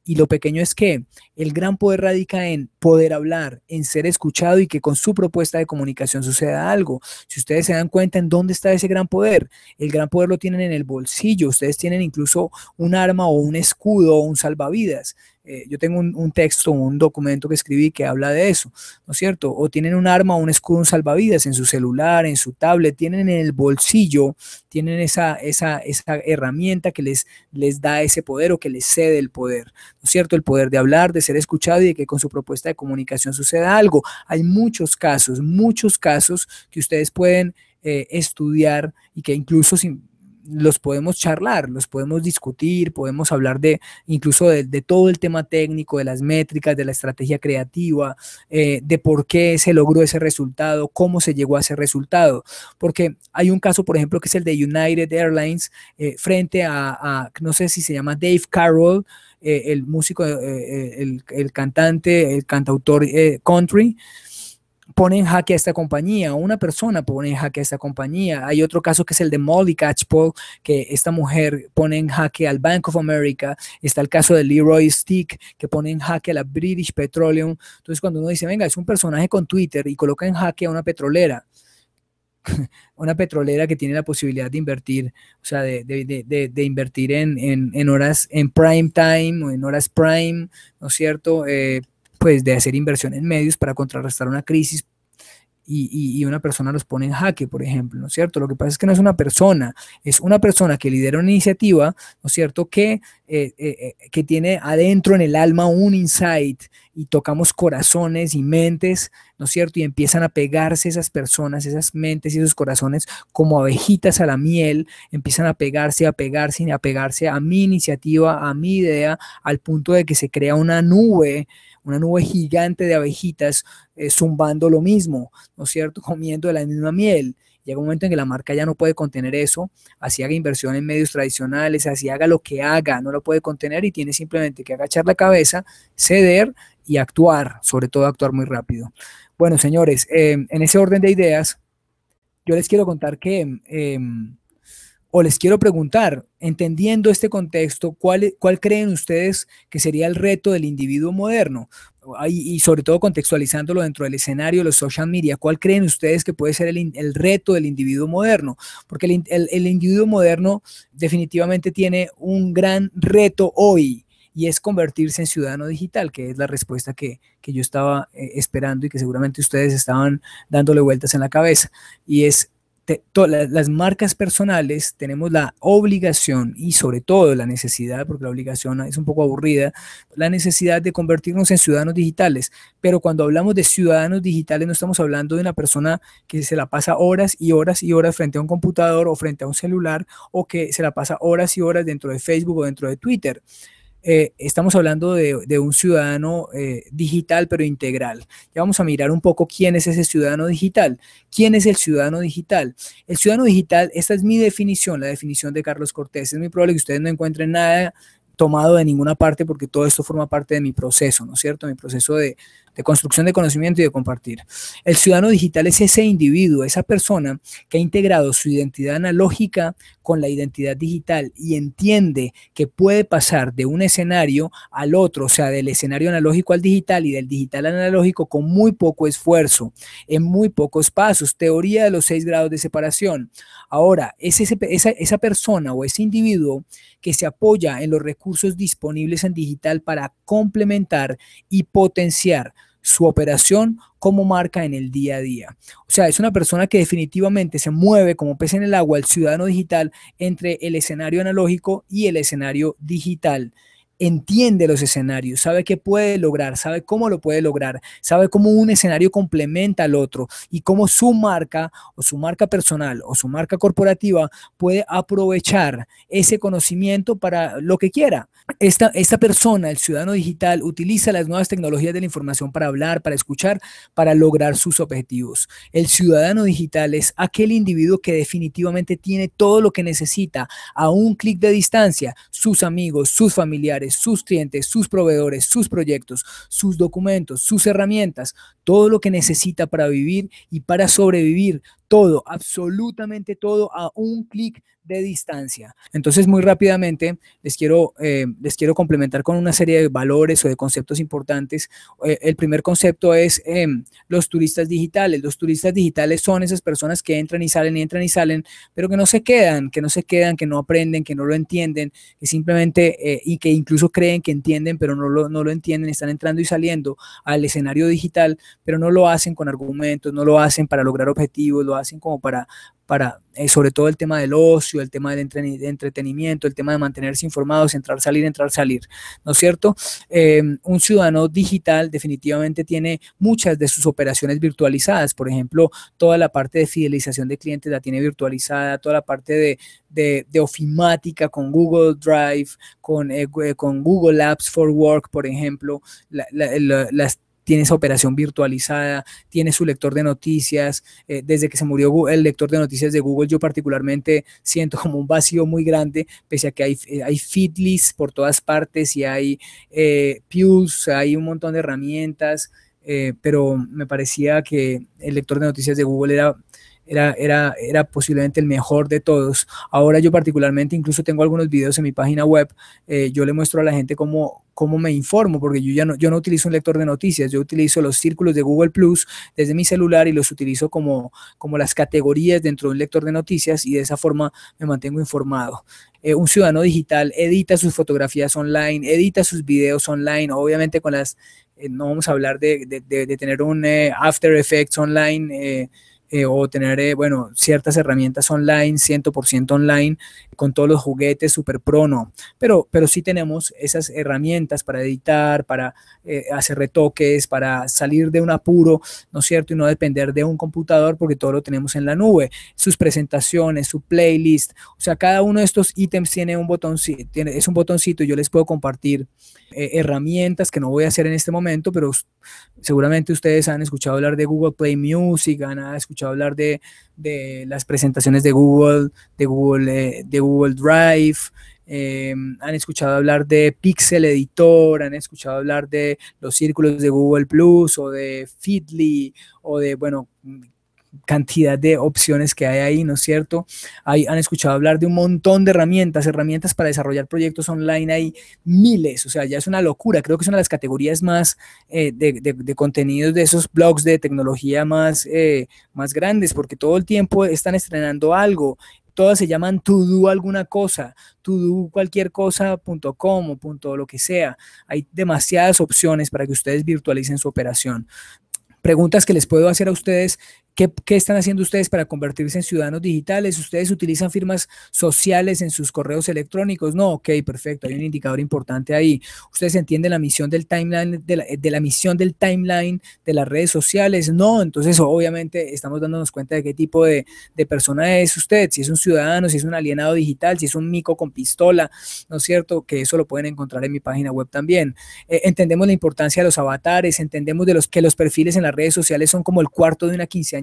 y lo pequeño es que el gran poder radica en poder hablar, en ser escuchado y que con su propuesta de comunicación suceda algo. Si ustedes se dan cuenta en dónde está ese gran poder, el gran poder lo tienen en el bolsillo. Ustedes tienen incluso un arma o un escudo o un salvavidas. Eh, yo tengo un, un texto, un documento que escribí que habla de eso, ¿no es cierto? O tienen un arma, o un escudo, un salvavidas en su celular, en su tablet, tienen en el bolsillo, tienen esa, esa, esa herramienta que les, les da ese poder o que les cede el poder, ¿no es cierto? El poder de hablar, de ser escuchado y de que con su propuesta de comunicación suceda algo. Hay muchos casos, muchos casos que ustedes pueden eh, estudiar y que incluso sin los podemos charlar, los podemos discutir, podemos hablar de incluso de, todo el tema técnico, de las métricas, de la estrategia creativa, eh, de por qué se logró ese resultado, cómo se llegó a ese resultado. Porque hay un caso, por ejemplo, que es el de United Airlines eh, frente a, no sé si se llama Dave Carroll, eh, el músico, el, cantante, el cantautor country pone en jaque a esta compañía, una persona pone en jaque a esta compañía. Hay otro caso que es el de Molly Catchpole, que esta mujer pone en jaque al Bank of America. Está el caso de Leroy Stick, que pone en jaque a la British Petroleum. Entonces, cuando uno dice, venga, es un personaje con Twitter y coloca en jaque a una petrolera, [LAUGHS] una petrolera que tiene la posibilidad de invertir, o sea, de, invertir en, horas en prime time o en horas prime, ¿no es cierto? Eh, pues de hacer inversión en medios para contrarrestar una crisis y, una persona los pone en jaque, por ejemplo, ¿no es cierto? Lo que pasa es que no es una persona, es una persona que lidera una iniciativa, ¿no es cierto? Que, eh, eh, eh, que tiene adentro en el alma un insight y tocamos corazones y mentes, ¿no es cierto? Y empiezan a pegarse esas personas, esas mentes y esos corazones como abejitas a la miel, empiezan a pegarse, a pegarse, a pegarse a mi iniciativa, a mi idea, al punto de que se crea una nube una nube gigante de abejitas eh, zumbando lo mismo, ¿no es cierto? [LAUGHS] Comiendo de la misma miel. Llega un momento en que la marca ya no puede contener eso, así haga inversión en medios tradicionales, así haga lo que haga, no lo puede contener y tiene simplemente que agachar la cabeza, ceder y actuar, sobre todo actuar muy rápido. Bueno, señores, eh, en ese orden de ideas, yo les quiero contar que em, o les quiero preguntar, entendiendo este contexto, ¿cuál, ¿cuál, creen ustedes que sería el reto del individuo moderno? Y, sobre todo contextualizándolo dentro del escenario de los social media, ¿cuál creen ustedes que puede ser el, reto del individuo moderno? Porque el, individuo moderno definitivamente tiene un gran reto hoy y es convertirse en ciudadano digital, que es la respuesta que, yo estaba eh, esperando y que seguramente ustedes estaban dándole vueltas en la cabeza. Y es las marcas personales tenemos la obligación y sobre todo la necesidad, porque la obligación es un poco aburrida, la necesidad de convertirnos en ciudadanos digitales. Pero cuando hablamos de ciudadanos digitales no estamos hablando de una persona que se la pasa horas y horas y horas frente a un computador o frente a un celular o que se la pasa horas y horas dentro de Facebook o dentro de Twitter. Eh, estamos hablando de, un ciudadano eh, digital pero integral. Ya vamos a mirar un poco quién es ese ciudadano digital. ¿Quién es el ciudadano digital? El ciudadano digital, esta es mi definición, la definición de Carlos Cortés. Es muy probable que ustedes no encuentren nada tomado de ninguna parte porque todo esto forma parte de mi proceso, ¿no es cierto? Mi proceso de, de construcción de conocimiento y de compartir. El ciudadano digital es ese individuo, esa persona que ha integrado su identidad analógica con la identidad digital y entiende que puede pasar de un escenario al otro, o sea, del escenario analógico al digital y del digital al analógico con muy poco esfuerzo, en muy pocos pasos. Teoría de los seis grados de separación. Ahora, es esa, esa persona o ese individuo que se apoya en los recursos disponibles en digital para complementar y potenciar su operación como marca en el día a día. O sea, es una persona que definitivamente se mueve como pez en el agua, el ciudadano digital, entre el escenario analógico y el escenario digital entiende los escenarios, sabe qué puede lograr, sabe cómo lo puede lograr, sabe cómo un escenario complementa al otro y cómo su marca o su marca personal o su marca corporativa puede aprovechar ese conocimiento para lo que quiera. Esta, esta persona, el ciudadano digital, utiliza las nuevas tecnologías de la información para hablar, para escuchar, para lograr sus objetivos. El ciudadano digital es aquel individuo que definitivamente tiene todo lo que necesita a un clic de distancia, sus amigos, sus familiares, sus clientes, sus proveedores, sus proyectos, sus documentos, sus herramientas, todo lo que necesita para vivir y para sobrevivir, todo, absolutamente todo a un clic distancia. Entonces, muy rápidamente les quiero, eh, les quiero complementar con una serie de valores o de conceptos importantes. Eh, el primer concepto es em, los turistas digitales. Los turistas digitales son esas personas que entran y salen y entran y salen, pero que no se quedan, que no se quedan, que no aprenden, que no lo entienden, que simplemente eh, y que incluso creen que entienden, pero no lo, no lo entienden, están entrando y saliendo al escenario digital, pero no lo hacen con argumentos, no lo hacen para lograr objetivos, lo hacen como para, para eh, sobre todo el tema del ocio, el tema del entretenimiento, el tema de mantenerse informados, entrar, salir, entrar, salir, ¿no es cierto? Em, un ciudadano digital definitivamente tiene muchas de sus operaciones virtualizadas, por ejemplo, toda la parte de fidelización de clientes la tiene virtualizada, toda la parte de, ofimática con Google Drive, con, eh, con Google Apps for Work, por ejemplo, las tiene esa operación virtualizada, tiene su lector de noticias. Eh, desde que se murió el lector de noticias de Google, yo particularmente siento como un vacío muy grande, pese a que hay, eh, hay por todas partes y hay eh, Pews, hay un montón de herramientas, eh, pero me parecía que el lector de noticias de Google era era, era, posiblemente el mejor de todos. Ahora yo particularmente incluso tengo algunos videos en mi página web, eh, yo le muestro a la gente cómo, cómo me informo, porque yo ya no, yo no utilizo un lector de noticias, yo utilizo los círculos de Google Plus desde mi celular y los utilizo como, como las categorías dentro de un lector de noticias y de esa forma me mantengo informado. Eh, un ciudadano digital edita sus fotografías online, edita sus videos online, obviamente con las, eh, no vamos a hablar de, tener un After Effects online eh, o tener, eh, bueno, ciertas herramientas online, 100% online, con todos los juguetes super prono, pero, pero sí tenemos esas herramientas para editar, para eh, hacer retoques, para salir de un apuro, ¿no es cierto? Y no depender de un computador porque todo lo tenemos en la nube, sus presentaciones, su playlist, o sea, cada uno de estos ítems tiene un botoncito, tiene, es un botoncito, y yo les puedo compartir herramientas que no voy a hacer en este momento, pero seguramente ustedes han escuchado hablar de Google Play Music, han escuchado escuchado hablar de, de las presentaciones de Google, de Google, eh, de Google Drive, eh, han escuchado hablar de Pixel Editor, han escuchado hablar de los círculos de Google Plus o de Feedly o de, bueno, cantidad de opciones que hay ahí, ¿no es cierto? han escuchado hablar de un montón de herramientas, herramientas para desarrollar proyectos online, hay miles, o sea, ya es una locura, creo que es una de las categorías más eh, de, contenidos de esos blogs de tecnología más, eh, más grandes, porque todo el tiempo están estrenando algo, todas se llaman to do alguna cosa, to do cualquier cosa.com o punto lo que sea. Hay demasiadas opciones para que ustedes virtualicen su operación. Preguntas que les puedo hacer a ustedes ¿Qué, están haciendo ustedes para convertirse en ciudadanos digitales? ¿Ustedes utilizan firmas sociales en sus correos electrónicos? No, ok, perfecto, hay un indicador importante ahí. ¿Ustedes entienden la misión del timeline, de la, misión del timeline de las redes sociales? No, entonces obviamente estamos dándonos cuenta de qué tipo de, persona es usted, si es un ciudadano, si es un alienado digital, si es un mico con pistola, ¿no es cierto? Que eso lo pueden encontrar en mi página web también. Eh, entendemos la importancia de los avatares, entendemos de los, que los perfiles en las redes sociales son como el cuarto de una quinceañera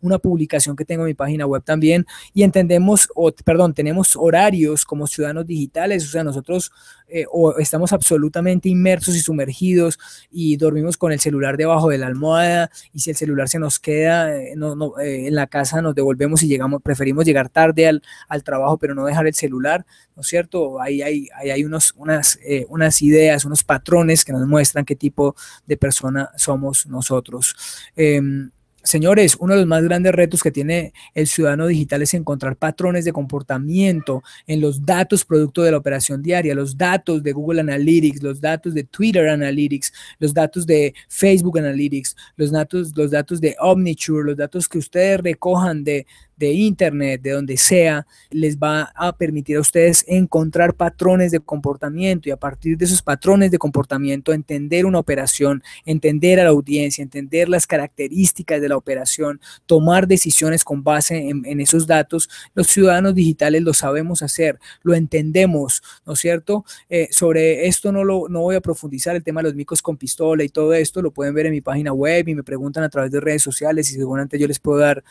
una publicación que tengo en mi página web también. Y entendemos, o, perdón, tenemos horarios como ciudadanos digitales, o sea, nosotros eh, estamos absolutamente inmersos y sumergidos y dormimos con el celular debajo de la almohada y si el celular se nos queda eh, eh, en la casa nos devolvemos y llegamos, preferimos llegar tarde al, al, trabajo pero no dejar el celular, ¿no es cierto? Ahí hay, hay unos, unas, unas ideas, unos patrones que nos muestran qué tipo de persona somos nosotros. Em, Señores, uno de los más grandes retos que tiene el ciudadano digital es encontrar patrones de comportamiento en los datos producto de la operación diaria, los datos de Google Analytics, los datos de Twitter Analytics, los datos de Facebook Analytics, los datos, los datos de Omniture, los datos que ustedes recojan de, de internet, de donde sea, les va a permitir a ustedes encontrar patrones de comportamiento y a partir de esos patrones de comportamiento entender una operación, entender a la audiencia, entender las características de la operación, tomar decisiones con base en, esos datos. Los ciudadanos digitales lo sabemos hacer, lo entendemos, ¿no es cierto? Eh, sobre esto no, lo, no voy a profundizar el tema de los micos con pistola y todo esto, lo pueden ver en mi página web y me preguntan a través de redes sociales y seguramente yo les puedo dar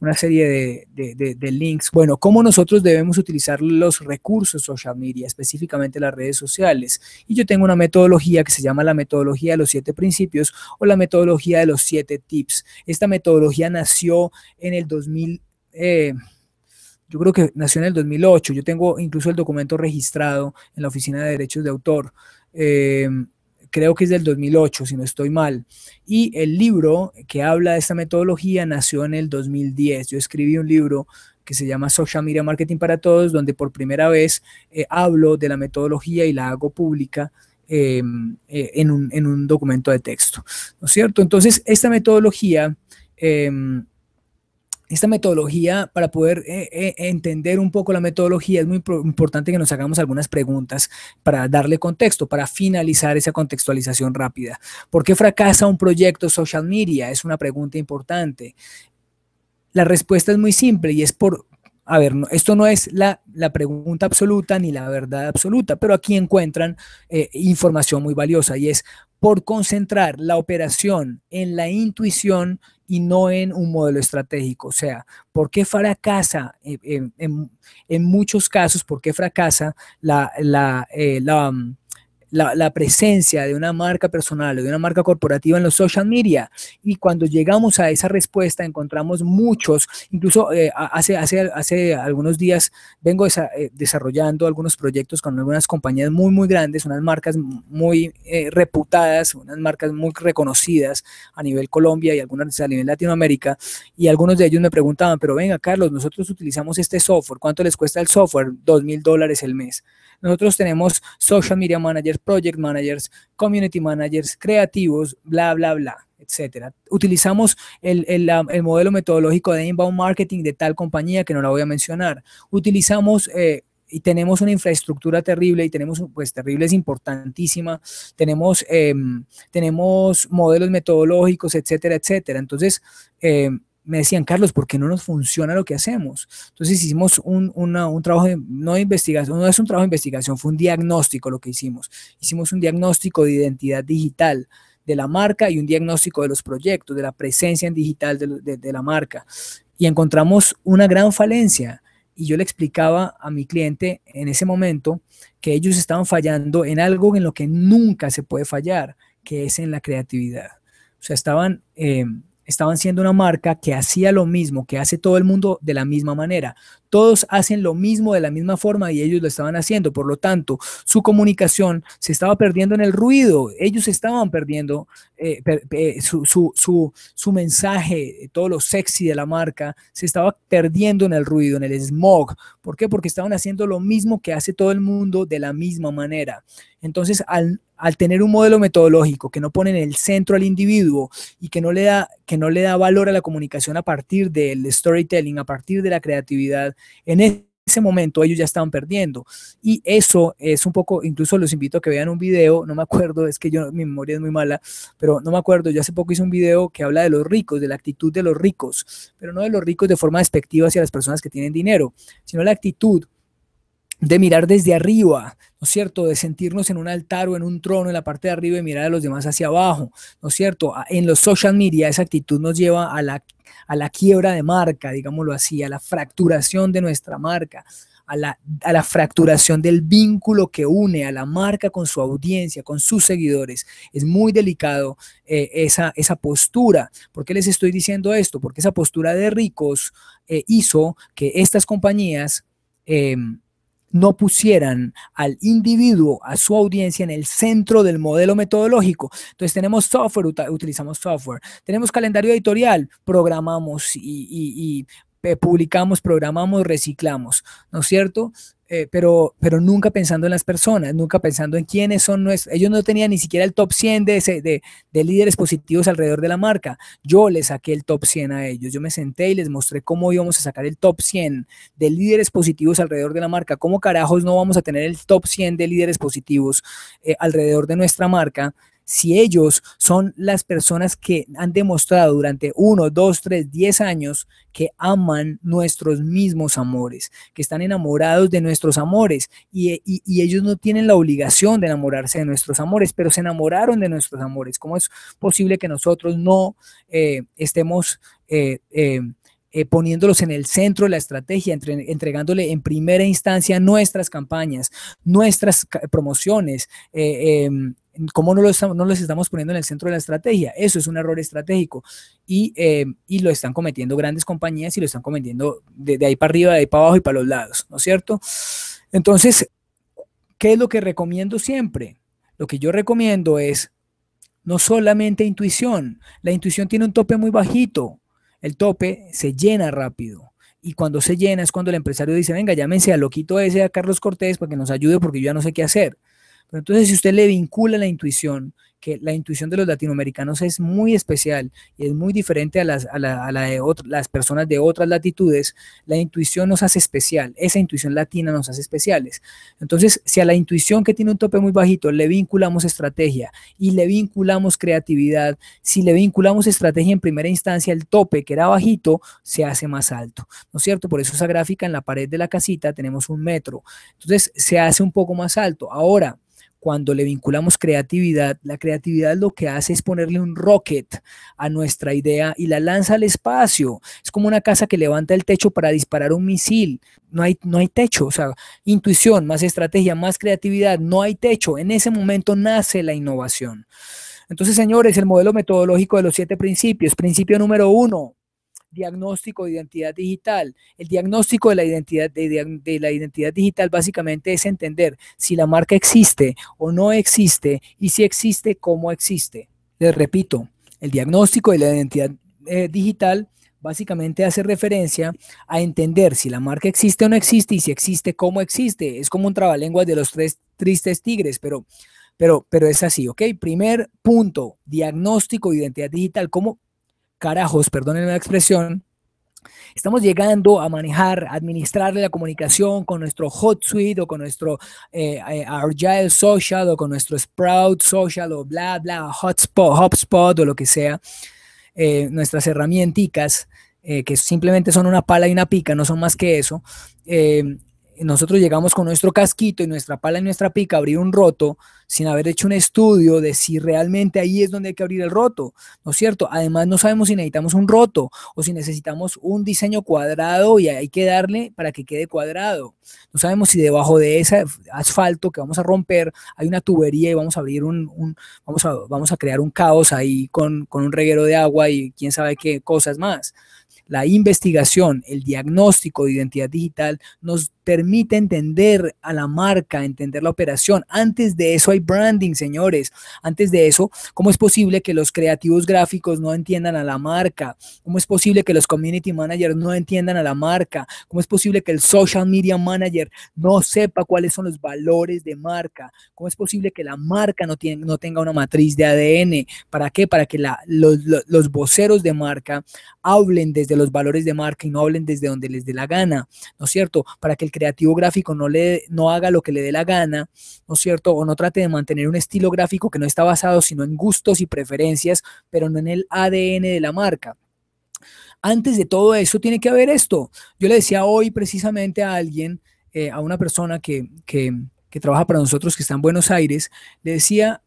una serie de de, links. Bueno, ¿cómo nosotros debemos utilizar los recursos social media, específicamente las redes sociales? Y yo tengo una metodología que se llama la metodología de los siete principios o la metodología de los siete tips. Esta metodología nació en el 2000. Eh, yo creo que nació en el 2008. Yo tengo incluso el documento registrado en la Oficina de Derechos de Autor. Eh, creo que es del 2008, si no estoy mal. Y el libro que habla de esta metodología nació en el 2010. Yo escribí un libro que se llama Social Media Marketing para Todos, donde por primera vez eh, hablo de la metodología y la hago pública. Em, eh, en, un, en, un, documento de texto, ¿no es cierto? Entonces, esta metodología em, esta metodología, para poder eh, eh, entender un poco la metodología, es muy importante que nos hagamos algunas preguntas para darle contexto, para finalizar esa contextualización rápida. ¿Por qué fracasa un proyecto social media? Es una pregunta importante. La respuesta es muy simple y es por a ver, esto no es la, pregunta absoluta ni la verdad absoluta, pero aquí encuentran eh, información muy valiosa y es por concentrar la operación en la intuición y no en un modelo estratégico. O sea, ¿por qué fracasa eh, eh, en, muchos casos, por qué fracasa la, la, eh, mm, la, presencia de una marca personal o de una marca corporativa en los social media. Y cuando llegamos a esa respuesta encontramos muchos, incluso eh, hace, hace, hace algunos días vengo eh, desarrollando algunos proyectos con algunas compañías muy, muy grandes, unas marcas muy eh, reputadas, unas marcas muy reconocidas a nivel Colombia y algunas a nivel Latinoamérica. Y algunos de ellos me preguntaban, pero venga Carlos, nosotros utilizamos este software, ¿cuánto les cuesta el software? Dos mil dólares el mes. Nosotros tenemos social media managers project managers, community managers, creativos, bla, bla, bla, etcétera. Utilizamos el, modelo metodológico de inbound marketing de tal compañía que no la voy a mencionar. Utilizamos eh, y tenemos una infraestructura terrible y tenemos, pues terrible es importantísima, tenemos, em, tenemos modelos metodológicos, etcétera, etcétera. Entonces, em, me decían, Carlos, ¿por qué no nos funciona lo que hacemos? Entonces hicimos un, trabajo, de, no investigación, no es un trabajo de investigación, fue un diagnóstico lo que hicimos. Hicimos un diagnóstico de identidad digital de la marca y un diagnóstico de los proyectos, de la presencia digital de, la marca. Y encontramos una gran falencia. Y yo le explicaba a mi cliente en ese momento que ellos estaban fallando en algo en lo que nunca se puede fallar, que es en la creatividad. O sea, estaban... Eh, estaban siendo una marca que hacía lo mismo, que hace todo el mundo de la misma manera. Todos hacen lo mismo de la misma forma y ellos lo estaban haciendo. Por lo tanto, su comunicación se estaba perdiendo en el ruido. Ellos estaban perdiendo eh, eh, su, mensaje, todo lo sexy de la marca, se estaba perdiendo en el ruido, en el smog. ¿Por qué? Porque estaban haciendo lo mismo que hace todo el mundo de la misma manera. Entonces, al, al tener un modelo metodológico que no pone en el centro al individuo y que no le da, que no le da valor a la comunicación a partir del storytelling, a partir de la creatividad, en ese momento ellos ya estaban perdiendo. Y eso es un poco, incluso los invito a que vean un video, no me acuerdo, es que yo mi memoria es muy mala, pero no me acuerdo, yo hace poco hice un video que habla de los ricos, de la actitud de los ricos, pero no de los ricos de forma despectiva hacia las personas que tienen dinero, sino la actitud de mirar desde arriba, ¿no es cierto? De sentirnos en un altar o en un trono en la parte de arriba y mirar a los demás hacia abajo, ¿no es cierto? En los social media esa actitud nos lleva a la a la quiebra de marca, digámoslo así, a la fracturación de nuestra marca, a la, fracturación del vínculo que une a la marca con su audiencia, con sus seguidores. Es muy delicado eh, esa, esa postura. ¿Por qué les estoy diciendo esto? Porque esa postura de ricos eh, hizo que estas compañías... Em, no pusieran al individuo, a su audiencia en el centro del modelo metodológico. Entonces tenemos software, utilizamos software, tenemos calendario editorial, programamos y, eh, publicamos, programamos, reciclamos, ¿no es cierto? Eh, pero, pero nunca pensando en las personas, nunca pensando en quiénes son nuestros. Ellos no tenían ni siquiera el top 100 de, de, líderes positivos alrededor de la marca. Yo les saqué el top 100 a ellos. Yo me senté y les mostré cómo íbamos a sacar el top 100 de líderes positivos alrededor de la marca. ¿Cómo carajos no vamos a tener el top 100 de líderes positivos eh, alrededor de nuestra marca si ellos son las personas que han demostrado durante uno, dos, tres, diez años que aman nuestros mismos amores, que están enamorados de nuestros amores y, ellos no tienen la obligación de enamorarse de nuestros amores, pero se enamoraron de nuestros amores. ¿Cómo es posible que nosotros no eh, estemos... Eh, eh, poniéndolos en el centro de la estrategia, entregándole en primera instancia nuestras campañas, nuestras promociones, em, cómo no, lo estamos, no los estamos poniendo en el centro de la estrategia. Eso es un error estratégico y, eh, lo están cometiendo grandes compañías y lo están cometiendo de, ahí para arriba, de ahí para abajo y para los lados, ¿no es cierto? Entonces, ¿qué es lo que recomiendo siempre? Lo que yo recomiendo es no solamente intuición. La intuición tiene un tope muy bajito. El tope se llena rápido. Y cuando se llena es cuando el empresario dice, venga, llámense a loquito ese, a Carlos Cortés, para que nos ayude porque yo ya no sé qué hacer entonces si usted le vincula la intuición, que la intuición de los latinoamericanos es muy especial y es muy diferente a las, a la, a la de las personas de otras latitudes, la intuición nos hace especial, esa intuición latina nos hace especiales. Entonces, si a la intuición que tiene un tope muy bajito le vinculamos estrategia y le vinculamos creatividad, si le vinculamos estrategia en primera instancia, el tope que era bajito se hace más alto, ¿no es cierto? Por eso esa gráfica en la pared de la casita tenemos un metro, entonces se hace un poco más alto. Ahora, cuando le vinculamos creatividad, la creatividad lo que hace es ponerle un rocket a nuestra idea y la lanza al espacio. Es como una casa que levanta el techo para disparar un misil. No hay, no hay techo, o sea, intuición, más estrategia, más creatividad, no hay techo. En ese momento nace la innovación. Entonces, señores, el modelo metodológico de los siete principios. Principio número uno, diagnóstico de identidad digital. El diagnóstico de la identidad, de, la identidad digital básicamente es entender si la marca existe o no existe y si existe, cómo existe. Les repito, el diagnóstico de la identidad eh, digital básicamente hace referencia a entender si la marca existe o no existe y si existe, cómo existe. Es como un trabalenguas de los tres tristes tigres, pero, pero, pero es así, ¿ok? Primer punto, diagnóstico de identidad digital. ¿Cómo, carajos, perdónenme la expresión, Estamos llegando a manejar, administrarle administrar la comunicación con nuestro HotSuite o con nuestro Agile eh, eh, Social o con nuestro Sprout Social o bla, bla, Hotspot, Hotspot, o lo que sea. Eh, nuestras herramientas que simplemente son una pala y una pica, no son más que eso. Eh, nosotros llegamos con nuestro casquito y nuestra pala y nuestra pica a abrir un roto sin haber hecho un estudio de si realmente ahí es donde hay que abrir el roto, ¿no es cierto? Además no sabemos si necesitamos un roto o si necesitamos un diseño cuadrado y hay que darle para que quede cuadrado. No sabemos si debajo de ese asfalto que vamos a romper hay una tubería y vamos a abrir un, un vamos, a, vamos a crear un caos ahí con, con un reguero de agua y quién sabe qué cosas más. La investigación, el diagnóstico de identidad digital nos permite entender a la marca, entender la operación. Antes de eso hay branding, señores. Antes de eso, ¿cómo es posible que los creativos gráficos no entiendan a la marca? ¿Cómo es posible que los community managers no entiendan a la marca? ¿Cómo es posible que el social media manager no sepa cuáles son los valores de marca? ¿Cómo es posible que la marca no, tenga una matriz de ADN? ¿Para qué? Para que los, los voceros de marca hablen desde los valores de marca y no hablen desde donde les dé la gana, ¿no es cierto? Para que el creativo gráfico no, le, no haga lo que le dé la gana, ¿no es cierto? O no trate de mantener un estilo gráfico que no está basado sino en gustos y preferencias, pero no en el ADN de la marca. Antes de todo eso tiene que haber esto. Yo le decía hoy precisamente a alguien, eh, a una persona que, trabaja para nosotros, que está en Buenos Aires, le decía,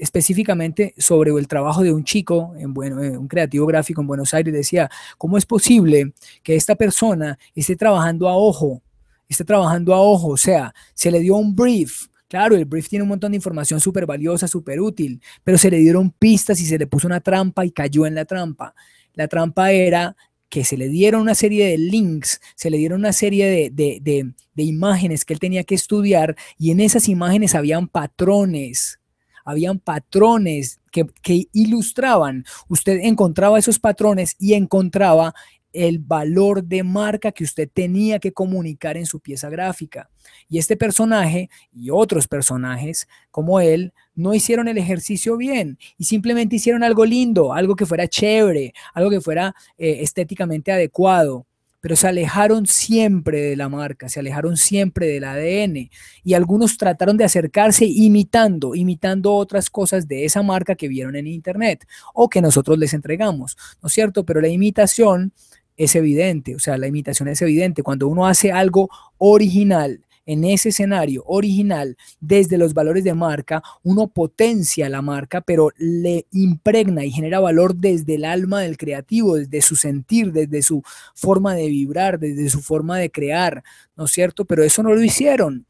específicamente sobre el trabajo de un chico, en bueno, eh, un creativo gráfico en Buenos Aires, decía, ¿cómo es posible que esta persona esté trabajando a ojo? está trabajando a ojo, o sea, se le dio un brief. Claro, el brief tiene un montón de información súper valiosa, súper útil, pero se le dieron pistas y se le puso una trampa y cayó en la trampa. La trampa era que se le dieron una serie de links, se le dieron una serie de, de, de, imágenes que él tenía que estudiar y en esas imágenes habían patrones, habían patrones que, que, ilustraban. Usted encontraba esos patrones y encontraba el valor de marca que usted tenía que comunicar en su pieza gráfica. Y este personaje y otros personajes como él no hicieron el ejercicio bien y simplemente hicieron algo lindo, algo que fuera chévere, algo que fuera eh, estéticamente adecuado pero se alejaron siempre de la marca, se alejaron siempre del ADN y algunos trataron de acercarse imitando, imitando otras cosas de esa marca que vieron en internet o que nosotros les entregamos, ¿no es cierto? Pero la imitación es evidente, o sea, la imitación es evidente. Cuando uno hace algo original en ese escenario original, desde los valores de marca, uno potencia la marca, pero le impregna y genera valor desde el alma del creativo, desde su sentir, desde su forma de vibrar, desde su forma de crear, ¿no es cierto? Pero eso no lo hicieron.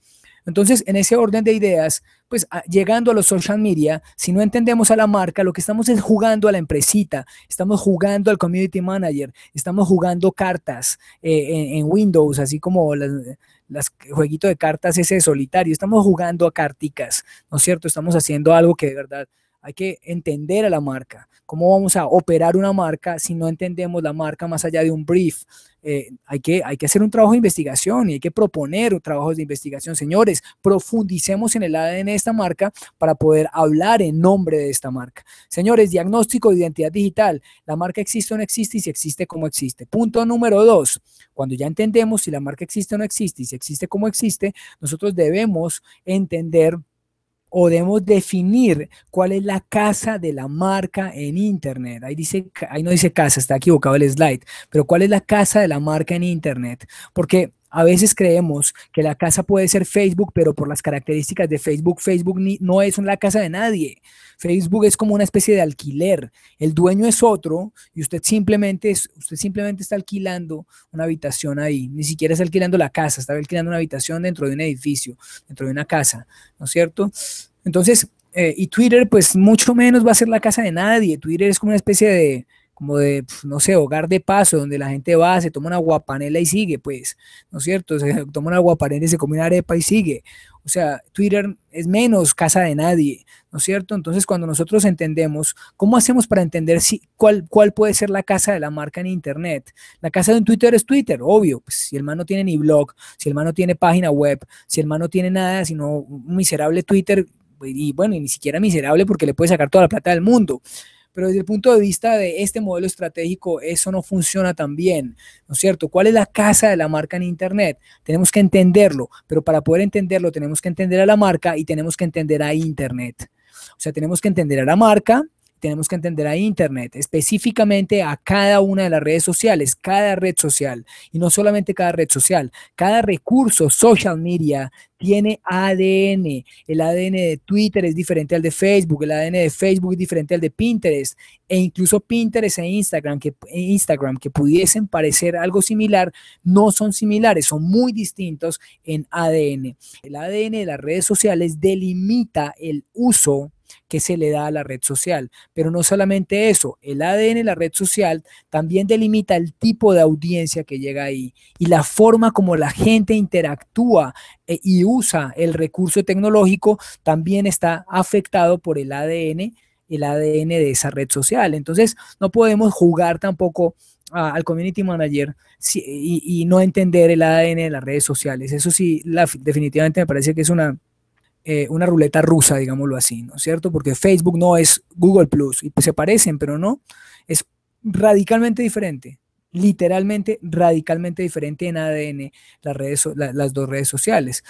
Entonces, en ese orden de ideas, pues ah, llegando a los social media, si no entendemos a la marca, lo que estamos es jugando a la empresita, estamos jugando al community manager, estamos jugando cartas eh, en, Windows, así como las, jueguito de cartas ese solitario, estamos jugando a carticas, ¿no es cierto? Estamos haciendo algo que de verdad hay que entender a la marca. ¿Cómo vamos a operar una marca si no entendemos la marca más allá de un brief? Eh, hay, que, hay que hacer un trabajo de investigación y hay que proponer trabajos de investigación. Señores, profundicemos en el ADN de esta marca para poder hablar en nombre de esta marca. Señores, diagnóstico de identidad digital. La marca existe o no existe y si existe, cómo existe. Punto número dos, cuando ya entendemos si la marca existe o no existe y si existe, cómo existe, nosotros debemos entender o debemos definir cuál es la casa de la marca en Internet. Ahí, dice, ahí no dice casa, está equivocado el slide, pero cuál es la casa de la marca en Internet. Porque a veces creemos que la casa puede ser Facebook, pero por las características de Facebook, Facebook no es la casa de nadie. Facebook es como una especie de alquiler. El dueño es otro y usted simplemente, usted simplemente está alquilando una habitación ahí. Ni siquiera está alquilando la casa, está alquilando una habitación dentro de un edificio, dentro de una casa, ¿no es cierto? Entonces, eh, y Twitter, pues mucho menos va a ser la casa de nadie. Twitter es como una especie de, como de, no sé, hogar de paso, donde la gente va, se toma una guapanela y sigue, pues, ¿no es cierto? Se [LAUGHS] toma una guapanela y se come una arepa y sigue. O sea, Twitter es menos casa de nadie, ¿no es cierto? Entonces, cuando nosotros entendemos, ¿cómo hacemos para entender si, cuál, cuál puede ser la casa de la marca en Internet? La casa de un Twitter es Twitter, obvio. Pues, si el man no tiene ni blog, si el man no tiene página web, si el man no tiene nada, sino un miserable Twitter, y bueno, ni siquiera miserable porque le puede sacar toda la plata del mundo pero desde el punto de vista de este modelo estratégico, eso no funciona tan bien, ¿no es cierto? ¿Cuál es la casa de la marca en Internet? Tenemos que entenderlo, pero para poder entenderlo tenemos que entender a la marca y tenemos que entender a Internet. O sea, tenemos que entender a la marca, tenemos que entender a Internet, específicamente a cada una de las redes sociales, cada red social, y no solamente cada red social, cada recurso social media tiene ADN. El ADN de Twitter es diferente al de Facebook, el ADN de Facebook es diferente al de Pinterest, e incluso Pinterest e Instagram que, e Instagram, que pudiesen parecer algo similar, no son similares, son muy distintos en ADN. El ADN de las redes sociales delimita el uso que se le da a la red social. Pero no solamente eso, el ADN, de la red social, también delimita el tipo de audiencia que llega ahí y la forma como la gente interactúa eh, y usa el recurso tecnológico también está afectado por el ADN el ADN de esa red social. Entonces, no podemos jugar tampoco al community manager y, no entender el ADN de las redes sociales. Eso sí, definitivamente me parece que es una eh, una ruleta rusa, digámoslo así, ¿no es cierto? Porque Facebook no es Google Plus, y pues se parecen, pero no, es radicalmente diferente, literalmente radicalmente diferente en ADN las, redes, las dos redes sociales,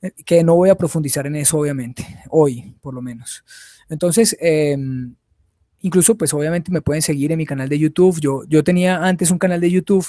eh, que no voy a profundizar en eso, obviamente, hoy por lo menos. Entonces, em, incluso pues obviamente me pueden seguir en mi canal de YouTube, yo, yo tenía antes un canal de YouTube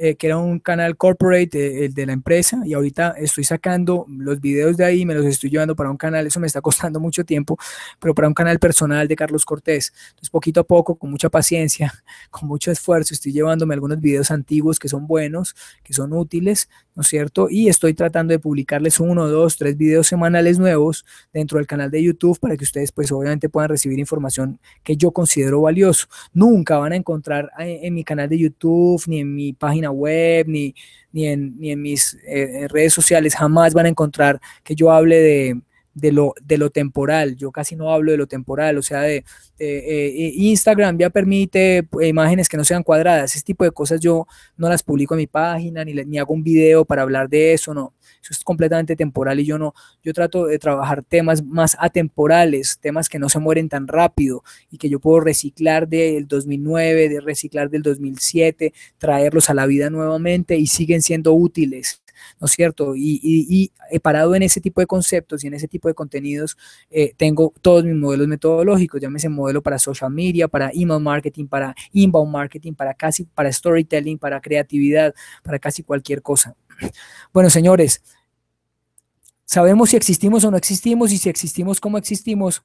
eh, que era un canal corporate, eh, el de la empresa, y ahorita estoy sacando los videos de ahí, me los estoy llevando para un canal, eso me está [LAUGHS] costando mucho tiempo, pero para un canal personal de Carlos Cortés. Entonces, poquito a poco, con mucha paciencia, [LAUGHS] con mucho esfuerzo, estoy llevándome algunos videos antiguos que son buenos, que son útiles, ¿no es cierto? Y estoy tratando de publicarles uno, dos, tres videos semanales nuevos dentro del canal de YouTube para que ustedes pues obviamente puedan recibir información que yo considero valioso. Nunca van a encontrar eh, en, mi canal de YouTube, ni en mi página web, ni, ni, en, ni en mis eh, eh, redes sociales, jamás van a encontrar que yo hable de de lo, de lo temporal. Yo casi no hablo de lo temporal, o sea, de, eh, eh, eh, Instagram ya permite imágenes que no sean cuadradas. Ese tipo de cosas yo no las publico en mi página, ni, ni hago un video para hablar de eso, no. Eso es completamente temporal y yo no, yo trato de trabajar temas más atemporales, temas que no se mueren tan rápido y que yo puedo reciclar del 2009, de reciclar del 2007, traerlos a la vida nuevamente y siguen siendo útiles ¿no es cierto? Y, he eh, parado en ese tipo de conceptos y en ese tipo de contenidos, eh, tengo todos mis modelos metodológicos, llámese modelo para social media, para email marketing, para inbound marketing, para casi, para storytelling, para creatividad, para casi cualquier cosa. Bueno, señores, sabemos si existimos o no existimos y si existimos, cómo existimos,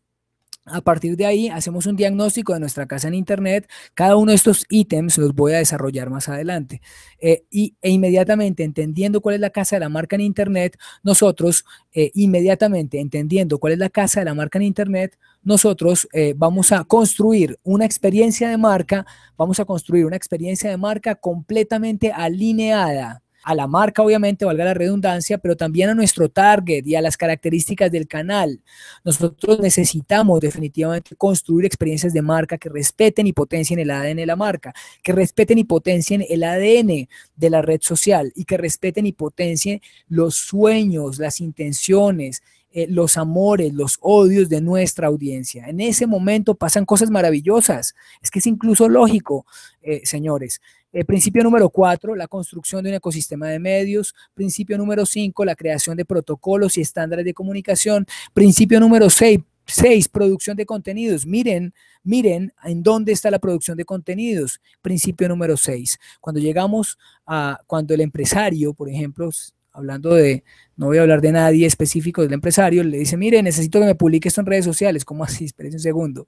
a partir de ahí hacemos un diagnóstico de nuestra casa en Internet. Cada uno de estos ítems los voy a desarrollar más adelante. Eh, e inmediatamente entendiendo cuál es la casa de la marca en Internet, nosotros, eh, inmediatamente entendiendo cuál es la casa de la marca en Internet, nosotros eh, vamos a construir una experiencia de marca, vamos a construir una experiencia de marca completamente alineada a la marca, obviamente, valga la redundancia, pero también a nuestro target y a las características del canal. Nosotros necesitamos definitivamente construir experiencias de marca que respeten y potencien el ADN de la marca, que respeten y potencien el ADN de la red social y que respeten y potencien los sueños, las intenciones, eh, los amores, los odios de nuestra audiencia. En ese momento pasan cosas maravillosas. Es que es incluso lógico, eh, señores. Eh, principio número cuatro, la construcción de un ecosistema de medios. Principio número cinco, la creación de protocolos y estándares de comunicación. Principio número seis, producción de contenidos. Miren, miren en dónde está la producción de contenidos. Principio número seis. Cuando llegamos a, cuando el empresario, por ejemplo, hablando de, no voy a hablar de nadie específico del empresario, le dice, mire, necesito que me publique esto en redes sociales. ¿Cómo así? Espérense un segundo.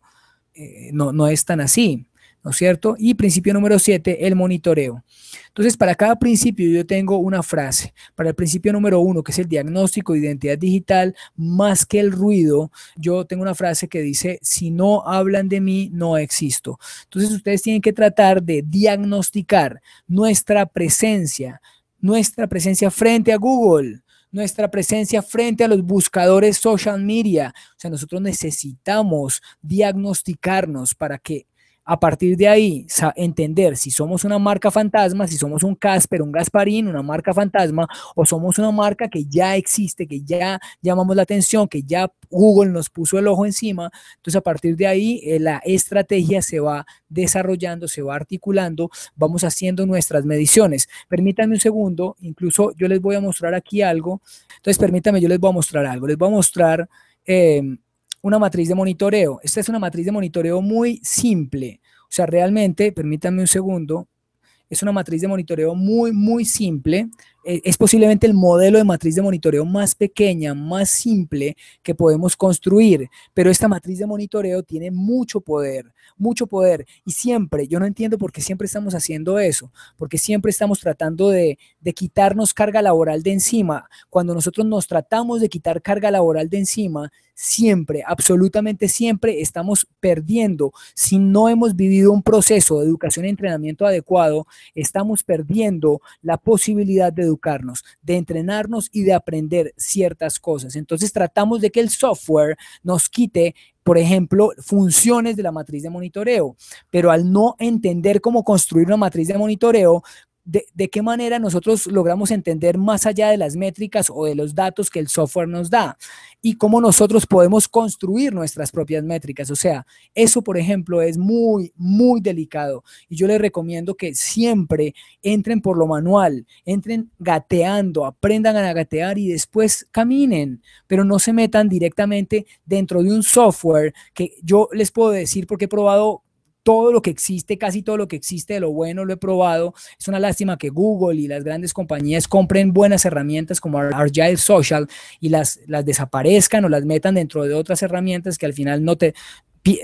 Eh, no, no es tan así. ¿no es cierto? Y principio número 7, el monitoreo. Entonces, para cada principio yo tengo una frase. Para el principio número uno que es el diagnóstico de identidad digital, más que el ruido, yo tengo una frase que dice, si no hablan de mí, no existo. Entonces, ustedes tienen que tratar de diagnosticar nuestra presencia, nuestra presencia frente a Google nuestra presencia frente a los buscadores social media. O sea, nosotros necesitamos diagnosticarnos para que a partir de ahí entender si somos una marca fantasma, si somos un Casper, un Gasparín, una marca fantasma, o somos una marca que ya existe, que ya llamamos la atención, que ya Google nos puso el ojo encima. Entonces a partir de ahí eh, la estrategia se va desarrollando, se va articulando, vamos haciendo nuestras mediciones. Permítanme un segundo, incluso yo les voy a mostrar aquí algo. Entonces permítanme, yo les voy a mostrar algo. Les voy a mostrar... Em, una matriz de monitoreo. Esta es una matriz de monitoreo muy simple. O sea, realmente, permítanme un segundo, es una matriz de monitoreo muy, muy simple. Eh, es posiblemente el modelo de matriz de monitoreo más pequeña, más simple que podemos construir, pero esta matriz de monitoreo tiene mucho poder, mucho poder. Y siempre, yo no entiendo por qué siempre estamos haciendo eso, porque siempre estamos tratando de, quitarnos carga laboral de encima. Cuando nosotros nos tratamos de quitar carga laboral de encima, siempre, absolutamente siempre estamos perdiendo. Si no hemos vivido un proceso de educación y entrenamiento adecuado, estamos perdiendo la posibilidad de de entrenarnos y de aprender ciertas cosas. Entonces tratamos de que el software nos quite por ejemplo, funciones de la matriz de monitoreo. Pero al no entender cómo construir una matriz de monitoreo, de, qué manera nosotros logramos entender más allá de las métricas o de los datos que el software nos da y cómo nosotros podemos construir nuestras propias métricas. O sea, eso, por ejemplo, es muy, muy delicado. Y yo les recomiendo que siempre entren por lo manual, entren gateando, aprendan a gatear y después caminen, pero no se metan directamente dentro de un software que yo les puedo decir porque he probado todo lo que existe, casi todo lo que existe de lo bueno, lo he probado. Es una lástima que Google y las grandes compañías compren buenas herramientas como Agile Social y las, las desaparezcan o las metan dentro de otras herramientas que al final no te,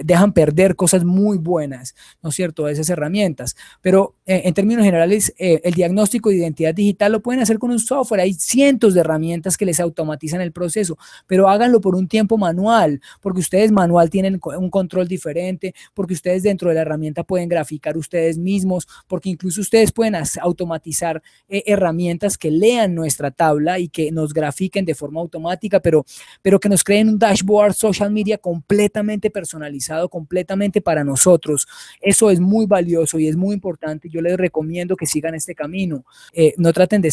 dejan perder cosas muy buenas, ¿no es cierto?, esas herramientas. Pero eh, en términos generales, eh, el diagnóstico de identidad digital lo pueden hacer con un software. Hay cientos de herramientas que les automatizan el proceso, pero háganlo por un tiempo manual, porque ustedes manual tienen un control diferente, porque ustedes dentro de la herramienta pueden graficar ustedes mismos, porque incluso ustedes pueden automatizar eh, herramientas que lean nuestra tabla y que nos grafiquen de forma automática, pero, pero que nos creen un dashboard social media completamente personal completamente para nosotros. Eso es muy valioso y es muy importante. Yo les recomiendo que sigan este camino. Eh, no traten de,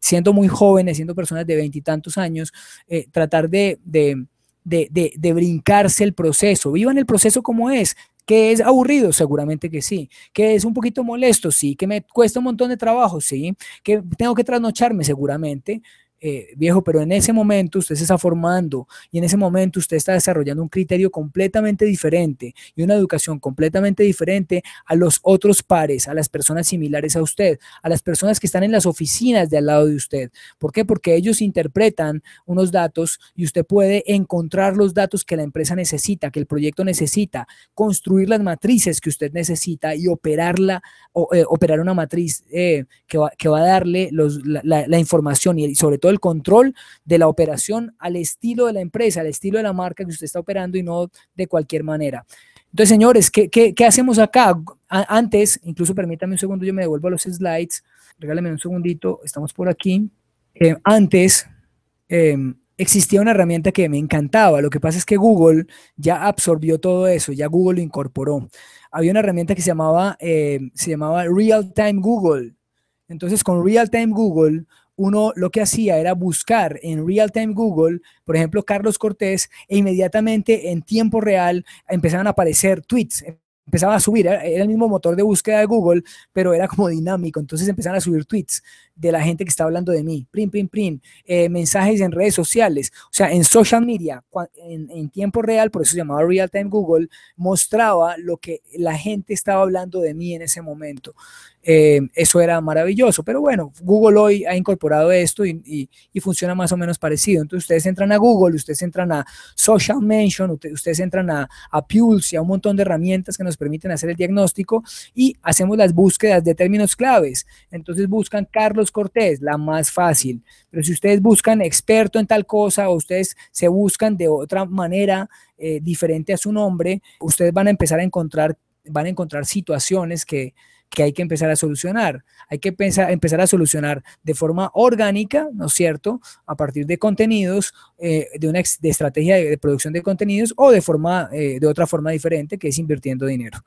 siendo muy jóvenes, siendo personas de veintitantos años, eh, tratar de, de, de brincarse el proceso. Vivan el proceso como es. ¿Que es aburrido? Seguramente que sí. ¿Que es un poquito molesto? Sí. ¿Que me cuesta un montón de trabajo? Sí. ¿Que tengo que trasnocharme? Seguramente. Eh, viejo, pero en ese momento usted se está formando y en ese momento usted está desarrollando un criterio completamente diferente y una educación completamente diferente a los otros pares, a las personas similares a usted, a las personas que están en las oficinas de al lado de usted. ¿Por qué? Porque ellos interpretan unos datos y usted puede encontrar los datos que la empresa necesita, que el proyecto necesita, construir las matrices que usted necesita y operarla, o, eh, operar una matriz eh, que, va, que, va, a darle la información y sobre todo el control de la operación al estilo de la empresa, al estilo de la marca que usted está operando y no de cualquier manera. Entonces, señores, ¿qué, hacemos acá? antes, incluso permítame un segundo, yo me devuelvo a los slides. Regálame un segundito, estamos por aquí. Eh, antes, em, existía una herramienta que me encantaba. Lo que pasa es que Google ya absorbió todo eso, ya Google lo incorporó. Había una herramienta que se llamaba, em, se llamaba Real Time Google. Entonces, con Real Time Google, uno lo que hacía era buscar en real time Google, por ejemplo, Carlos Cortés, e inmediatamente en tiempo real empezaban a aparecer tweets, empezaba a subir, era el mismo motor de búsqueda de Google, pero era como dinámico, entonces empezaron a subir tweets de la gente que está hablando de mí, print, print, print, eh, mensajes en redes sociales, o sea, en social media, en, tiempo real, por eso se llamaba Real Time Google, mostraba lo que la gente estaba hablando de mí en ese momento. Eh, eso era maravilloso. Pero bueno, Google hoy ha incorporado esto y, funciona más o menos parecido. Entonces ustedes entran a Google, ustedes entran a Social Mention, ustedes entran a, a Pulse y a un montón de herramientas que nos permiten hacer el diagnóstico y hacemos las búsquedas de términos claves. Entonces buscan Carlos Cortés, la más fácil. Pero si ustedes buscan experto en tal cosa o ustedes se buscan de otra manera eh, diferente a su nombre, ustedes van a empezar a encontrar, van a encontrar situaciones que, que hay que empezar a solucionar. Hay que pensar, empezar a solucionar de forma orgánica, ¿no es cierto?, a partir de contenidos, eh, de una de estrategia de, producción de contenidos o de, forma, eh, de otra forma diferente, que es invirtiendo dinero.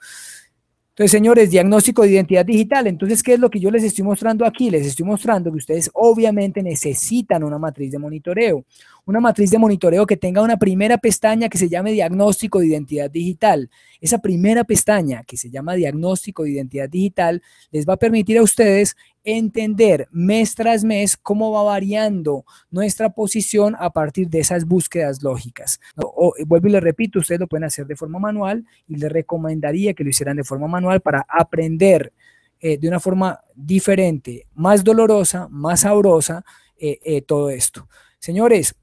Entonces, señores, diagnóstico de identidad digital. Entonces, ¿qué es lo que yo les estoy mostrando aquí? Les estoy mostrando que ustedes obviamente necesitan una matriz de monitoreo, una matriz de monitoreo que tenga una primera pestaña que se llame diagnóstico de identidad digital. Esa primera pestaña que se llama diagnóstico de identidad digital les va a permitir a ustedes entender mes tras mes cómo va variando nuestra posición a partir de esas búsquedas lógicas. O, eh, vuelvo y le repito, ustedes lo pueden hacer de forma manual y les recomendaría que lo hicieran de forma manual para aprender eh, de una forma diferente, más dolorosa, más sabrosa, eh, todo esto. Señores,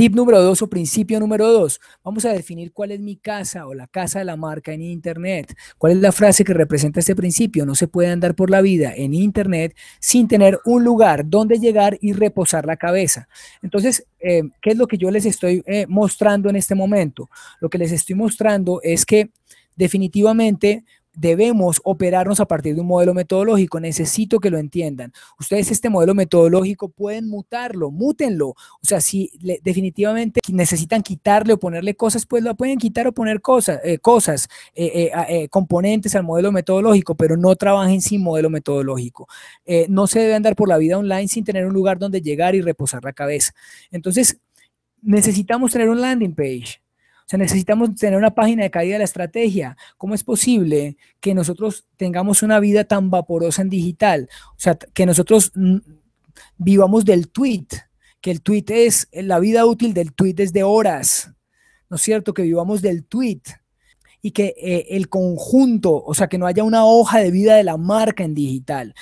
Tip número dos o principio número dos. Vamos a definir cuál es mi casa o la casa de la marca en Internet. ¿Cuál es la frase que representa este principio? No se puede andar por la vida en Internet sin tener un lugar donde llegar y reposar la cabeza. Entonces, eh, ¿qué es lo que yo les estoy eh, mostrando en este momento? Lo que les estoy mostrando es que definitivamente debemos operarnos a partir de un modelo metodológico. Necesito que lo entiendan. Ustedes este modelo metodológico pueden mutarlo, mútenlo. O sea, si definitivamente necesitan quitarle o ponerle cosas, pues lo pueden quitar o poner eh, cosas cosas, eh, eh, componentes al modelo metodológico, pero no trabajen sin modelo metodológico. no se debe andar por la vida online sin tener un lugar donde llegar y reposar la cabeza. Entonces, necesitamos tener un landing page o sea, necesitamos tener una página de caída de la estrategia. ¿Cómo es posible que nosotros tengamos una vida tan vaporosa en digital? O sea, que nosotros vivamos del tweet, que el tweet es, la vida útil del tweet desde horas, ¿no es cierto? Que vivamos del tweet y que eh, el conjunto, o sea, que no haya una hoja de vida de la marca en digital.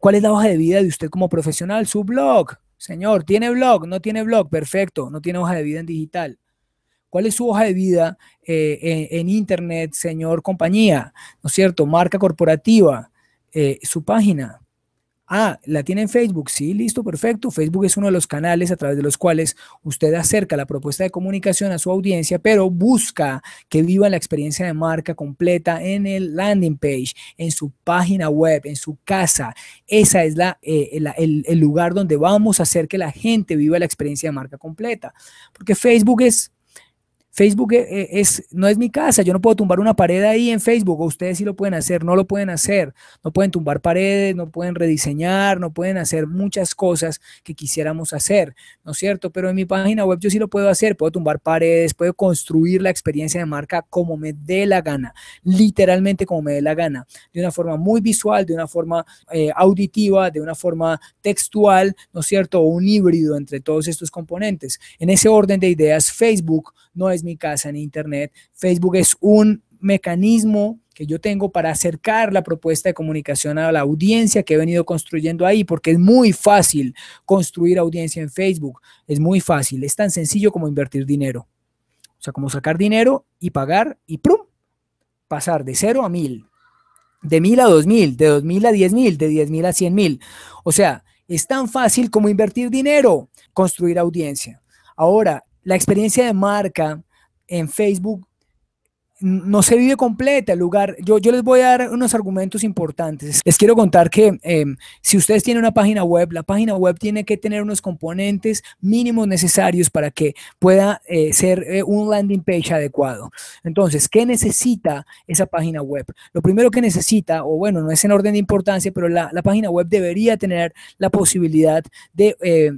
¿Cuál es la hoja de vida de usted como profesional? Su blog. Señor, ¿tiene blog? No tiene blog, perfecto, no tiene hoja de vida en digital. ¿Cuál es su hoja de vida eh, en, Internet, señor compañía? ¿No es cierto? Marca corporativa, eh, su página. Ah, la tiene en Facebook. Sí, listo, perfecto. Facebook es uno de los canales a través de los cuales usted acerca la propuesta de comunicación a su audiencia, pero busca que viva la experiencia de marca completa en el landing page, en su página web, en su casa. Esa es eh, el, el lugar donde vamos a hacer que la gente viva la experiencia de marca completa. Porque Facebook es Facebook eh, eh, es, no es mi casa, yo no puedo tumbar una pared ahí en Facebook, ustedes sí lo pueden hacer, no lo pueden hacer, no pueden tumbar paredes, no pueden rediseñar, no pueden hacer muchas cosas que quisiéramos hacer, ¿no es cierto? Pero en mi página web yo sí lo puedo hacer, puedo tumbar paredes, puedo construir la experiencia de marca como me dé la gana, literalmente como me dé la gana, de una forma muy visual, de una forma eh, auditiva, de una forma textual, ¿no es cierto? un híbrido entre todos estos componentes. En ese orden de ideas, Facebook no es mi casa en Internet. Facebook es un mecanismo que yo tengo para acercar la propuesta de comunicación a la audiencia que he venido construyendo ahí, porque es muy fácil construir audiencia en Facebook, es muy fácil, es tan sencillo como invertir dinero. O sea, como sacar dinero y pagar y ¡prum! Pasar de cero a mil de mil a dos mil de dos mil a diez mil de diez mil a cien mil O sea, es tan fácil como invertir dinero, construir audiencia. Ahora, la experiencia de marca en Facebook no se vive completa el lugar. Yo, yo les voy a dar unos argumentos importantes. Les quiero contar que em, si ustedes tienen una página web, la página web tiene que tener unos componentes mínimos necesarios para que pueda eh, ser eh, un landing page adecuado. Entonces, ¿qué necesita esa página web? Lo primero que necesita, o bueno, no es en orden de importancia, pero la página web debería tener la posibilidad de eh,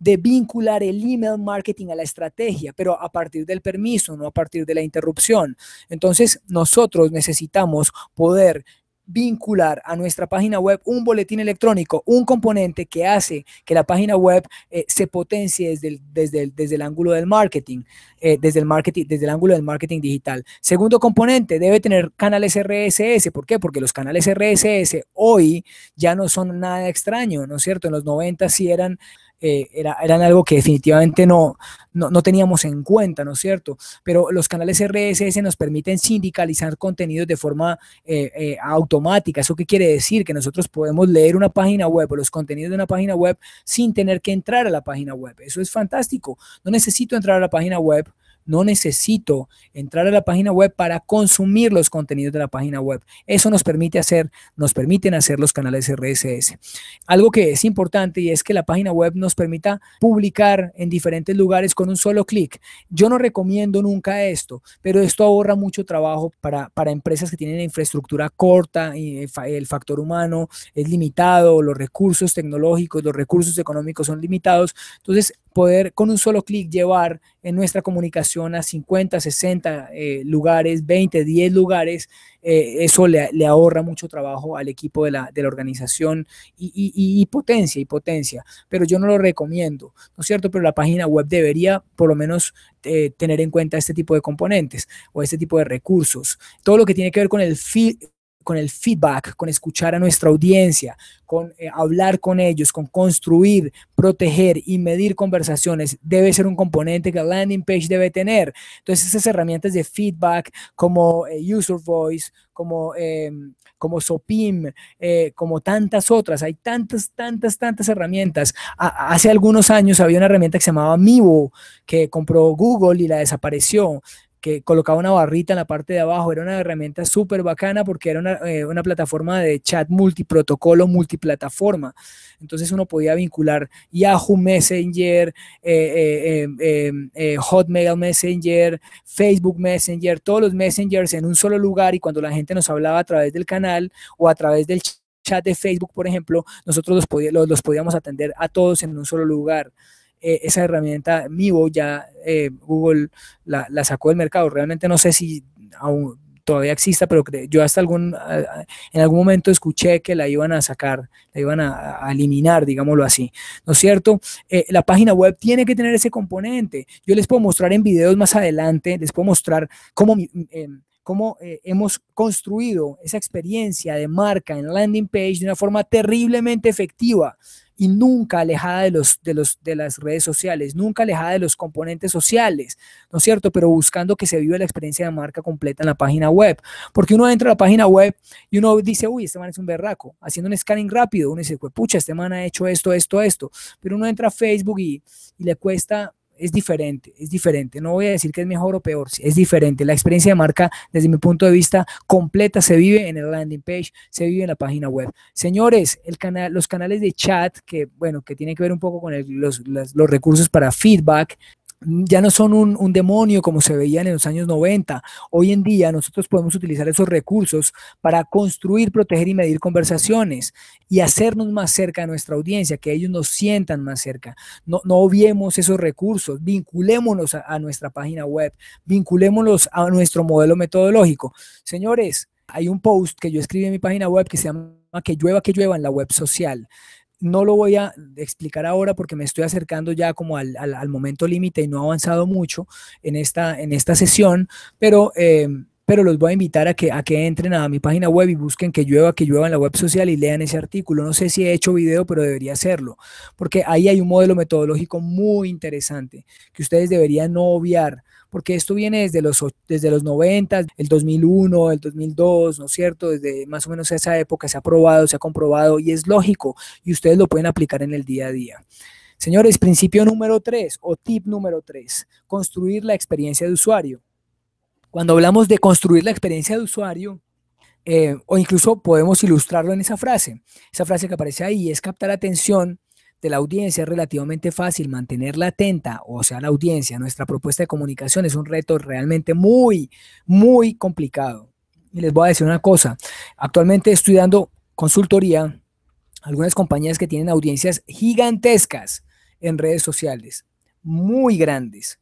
de vincular el email marketing a la estrategia, pero a partir del permiso, no a partir de la interrupción. Entonces, nosotros necesitamos poder vincular a nuestra página web un boletín electrónico, un componente que hace que la página web eh, se potencie desde el, desde, desde el ángulo del marketing, eh, desde el marketing, desde el ángulo del marketing digital. Segundo componente, debe tener canales RSS. ¿Por qué? Porque los canales RSS hoy ya no son nada extraño, ¿no es cierto? En los 90 sí eran eh, era, eran algo que definitivamente no, no, teníamos en cuenta, ¿no es cierto? Pero los canales RSS nos permiten sindicalizar contenidos de forma eh, eh, automática. ¿Eso qué quiere decir? Que nosotros podemos leer una página web o los contenidos de una página web sin tener que entrar a la página web. Eso es fantástico. No necesito entrar a la página web no necesito entrar a la página web para consumir los contenidos de la página web. Eso nos permite hacer, nos permiten hacer los canales RSS. Algo que es importante y es que la página web nos permita publicar en diferentes lugares con un solo clic. Yo no recomiendo nunca esto, pero esto ahorra mucho trabajo para, para empresas que tienen infraestructura corta, y el factor humano es limitado, los recursos tecnológicos, los recursos económicos son limitados. Entonces, poder con un solo clic llevar en nuestra comunicación a 50, 60 eh, lugares, 20, 10 lugares, eh, eso le, ahorra mucho trabajo al equipo de la, organización y, potencia, y potencia, pero yo no lo recomiendo, ¿no es cierto? Pero la página web debería por lo menos eh, tener en cuenta este tipo de componentes o este tipo de recursos. Todo lo que tiene que ver con el feed, con el feedback, con escuchar a nuestra audiencia, con eh, hablar con ellos, con construir, proteger y medir conversaciones, debe ser un componente que la landing page debe tener. Entonces, esas herramientas de feedback como eh, User Voice, como, em, como SOPIM, eh, como tantas otras, hay tantas, tantas, tantas herramientas. hace algunos años había una herramienta que se llamaba Mivo, que compró Google y la desapareció que colocaba una barrita en la parte de abajo. Era una herramienta súper bacana porque era una, eh, plataforma de chat multiprotocolo, multiplataforma. Entonces uno podía vincular Yahoo Messenger, eh, eh, em, em, Hotmail Messenger, Facebook Messenger, todos los messengers en un solo lugar y cuando la gente nos hablaba a través del canal o a través del chat de Facebook, por ejemplo, nosotros los, los podíamos atender a todos en un solo lugar. Eh, esa herramienta Mivo ya eh, Google la, sacó del mercado. Realmente no sé si aún todavía exista, pero yo hasta algún, en algún momento escuché que la iban a sacar, la iban a, eliminar, digámoslo así, ¿no es cierto? Eh, la página web tiene que tener ese componente. Yo les puedo mostrar en videos más adelante, les puedo mostrar cómo... Mm, em, cómo hemos construido esa experiencia de marca en landing page de una forma terriblemente efectiva y nunca alejada de, los, de, los, de las redes sociales, nunca alejada de los componentes sociales, ¿no es cierto? Pero buscando que se viva la experiencia de marca completa en la página web. Porque uno entra a la página web y uno dice, uy, este man es un berraco, haciendo un scanning rápido, uno dice, pucha, este man ha hecho esto, esto, esto. Pero uno entra a Facebook y, y le cuesta es diferente, es diferente. No voy a decir que es mejor o peor, es diferente. La experiencia de marca, desde mi punto de vista, completa se vive en el landing page, se vive en la página web. Señores, el canal, los canales de chat que, bueno, que tienen que ver un poco con los, los recursos para feedback, ya no son un, demonio como se veían en los años 90. Hoy en día nosotros podemos utilizar esos recursos para construir, proteger y medir conversaciones y hacernos más cerca a nuestra audiencia, que ellos nos sientan más cerca. No, no obviemos esos recursos, vinculémonos a, a nuestra página web, vinculémonos a nuestro modelo metodológico. Señores, hay un post que yo escribí en mi página web que se llama Que llueva, que llueva en la web social no lo voy a explicar ahora porque me estoy acercando ya como al, momento límite y no he avanzado mucho en esta, en esta sesión, eh, pero... los voy a invitar a que, a que entren a mi página web y busquen que llueva, que llueva en la web social y lean ese artículo. No sé si he hecho video, pero debería hacerlo, porque ahí hay un modelo metodológico muy interesante que ustedes deberían no obviar porque esto viene desde los, desde los 90, el 2001, el 2002, ¿no es cierto? Desde más o menos esa época se ha probado, se ha comprobado y es lógico y ustedes lo pueden aplicar en el día a día. Señores, principio número 3 o tip número 3, construir la experiencia de usuario. Cuando hablamos de construir la experiencia de usuario, eh, o incluso podemos ilustrarlo en esa frase, esa frase que aparece ahí, es captar atención de la audiencia es relativamente fácil mantenerla atenta, o sea, la audiencia, nuestra propuesta de comunicación es un reto realmente muy, muy complicado. Y les voy a decir una cosa, actualmente estoy dando consultoría a algunas compañías que tienen audiencias gigantescas en redes sociales, muy grandes.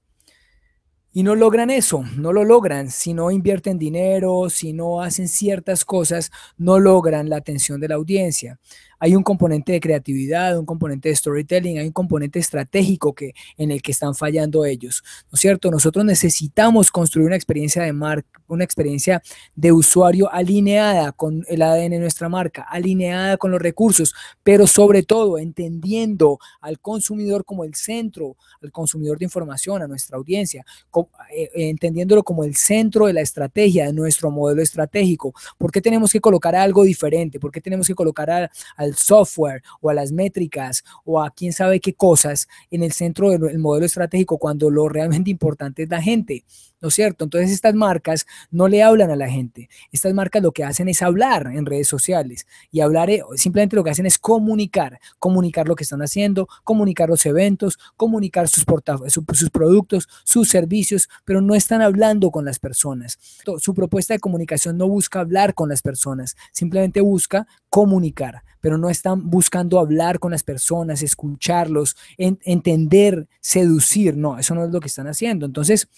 Y no logran eso, no lo logran. Si no invierten dinero, si no hacen ciertas cosas, no logran la atención de la audiencia hay un componente de creatividad, un componente de storytelling, hay un componente estratégico que, en el que están fallando ellos, ¿no es cierto? Nosotros necesitamos construir una experiencia de marca, una experiencia de usuario alineada con el ADN de nuestra marca, alineada con los recursos, pero sobre todo entendiendo al consumidor como el centro, al consumidor de información, a nuestra audiencia, eh, eh, entendiéndolo como el centro de la estrategia, de nuestro modelo estratégico. ¿Por qué tenemos que colocar algo diferente? ¿Por qué tenemos que colocar al software o a las métricas o a quién sabe qué cosas en el centro del modelo estratégico cuando lo realmente importante es la gente. ¿no es cierto? Entonces estas marcas no le hablan a la gente. Estas marcas lo que hacen es hablar en redes sociales y hablar, eh, simplemente lo que hacen es comunicar, comunicar lo que están haciendo, comunicar los eventos, comunicar sus, productos, sus servicios, pero no están hablando con las personas. Su propuesta de comunicación no busca hablar con las personas, simplemente busca comunicar, pero no están buscando hablar con las personas, escucharlos, entender, seducir, no, eso no es lo que están haciendo. Entonces,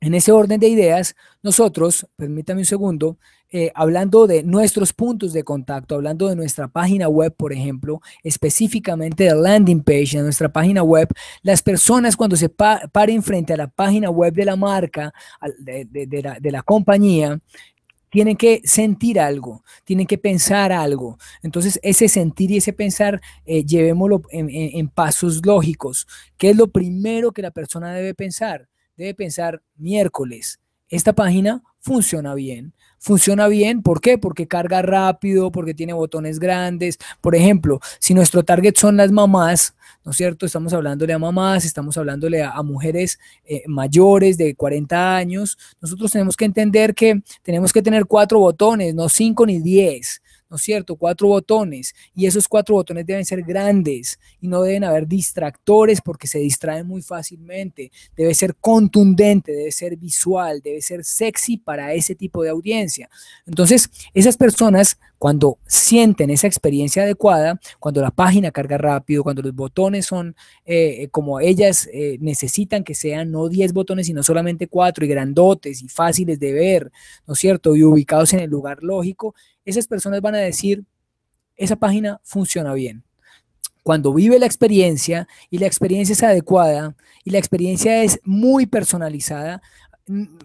en ese orden de ideas, nosotros, permítame un segundo, eh, hablando de nuestros puntos de contacto, hablando de nuestra página web, por ejemplo, específicamente de landing page, de nuestra página web, las personas cuando se paren frente a la página web de la marca, de, la, compañía, tienen que sentir algo, tienen que pensar algo. Entonces, ese sentir y ese pensar, eh, llevémoslo en, pasos lógicos. ¿Qué es lo primero que la persona debe pensar? debe pensar miércoles. Esta página funciona bien. Funciona bien, ¿por qué? Porque carga rápido, porque tiene botones grandes. Por ejemplo, si nuestro target son las mamás, ¿no es cierto? Estamos hablándole a mamás, estamos hablándole a, mujeres eh, mayores de 40 años. Nosotros tenemos que entender que tenemos que tener cuatro botones, no cinco ni diez. ¿no es cierto? Cuatro botones y esos cuatro botones deben ser grandes y no deben haber distractores porque se distraen muy fácilmente. Debe ser contundente, debe ser visual, debe ser sexy para ese tipo de audiencia. Entonces, esas personas cuando sienten esa experiencia adecuada, cuando la página carga rápido, cuando los botones son eh, eh, como ellas eh, necesitan que sean, no 10 botones, sino solamente 4 y grandotes y fáciles de ver, ¿no es cierto? Y ubicados en el lugar lógico, esas personas van a decir, esa página funciona bien cuando vive la experiencia y la experiencia es adecuada y la experiencia es muy personalizada,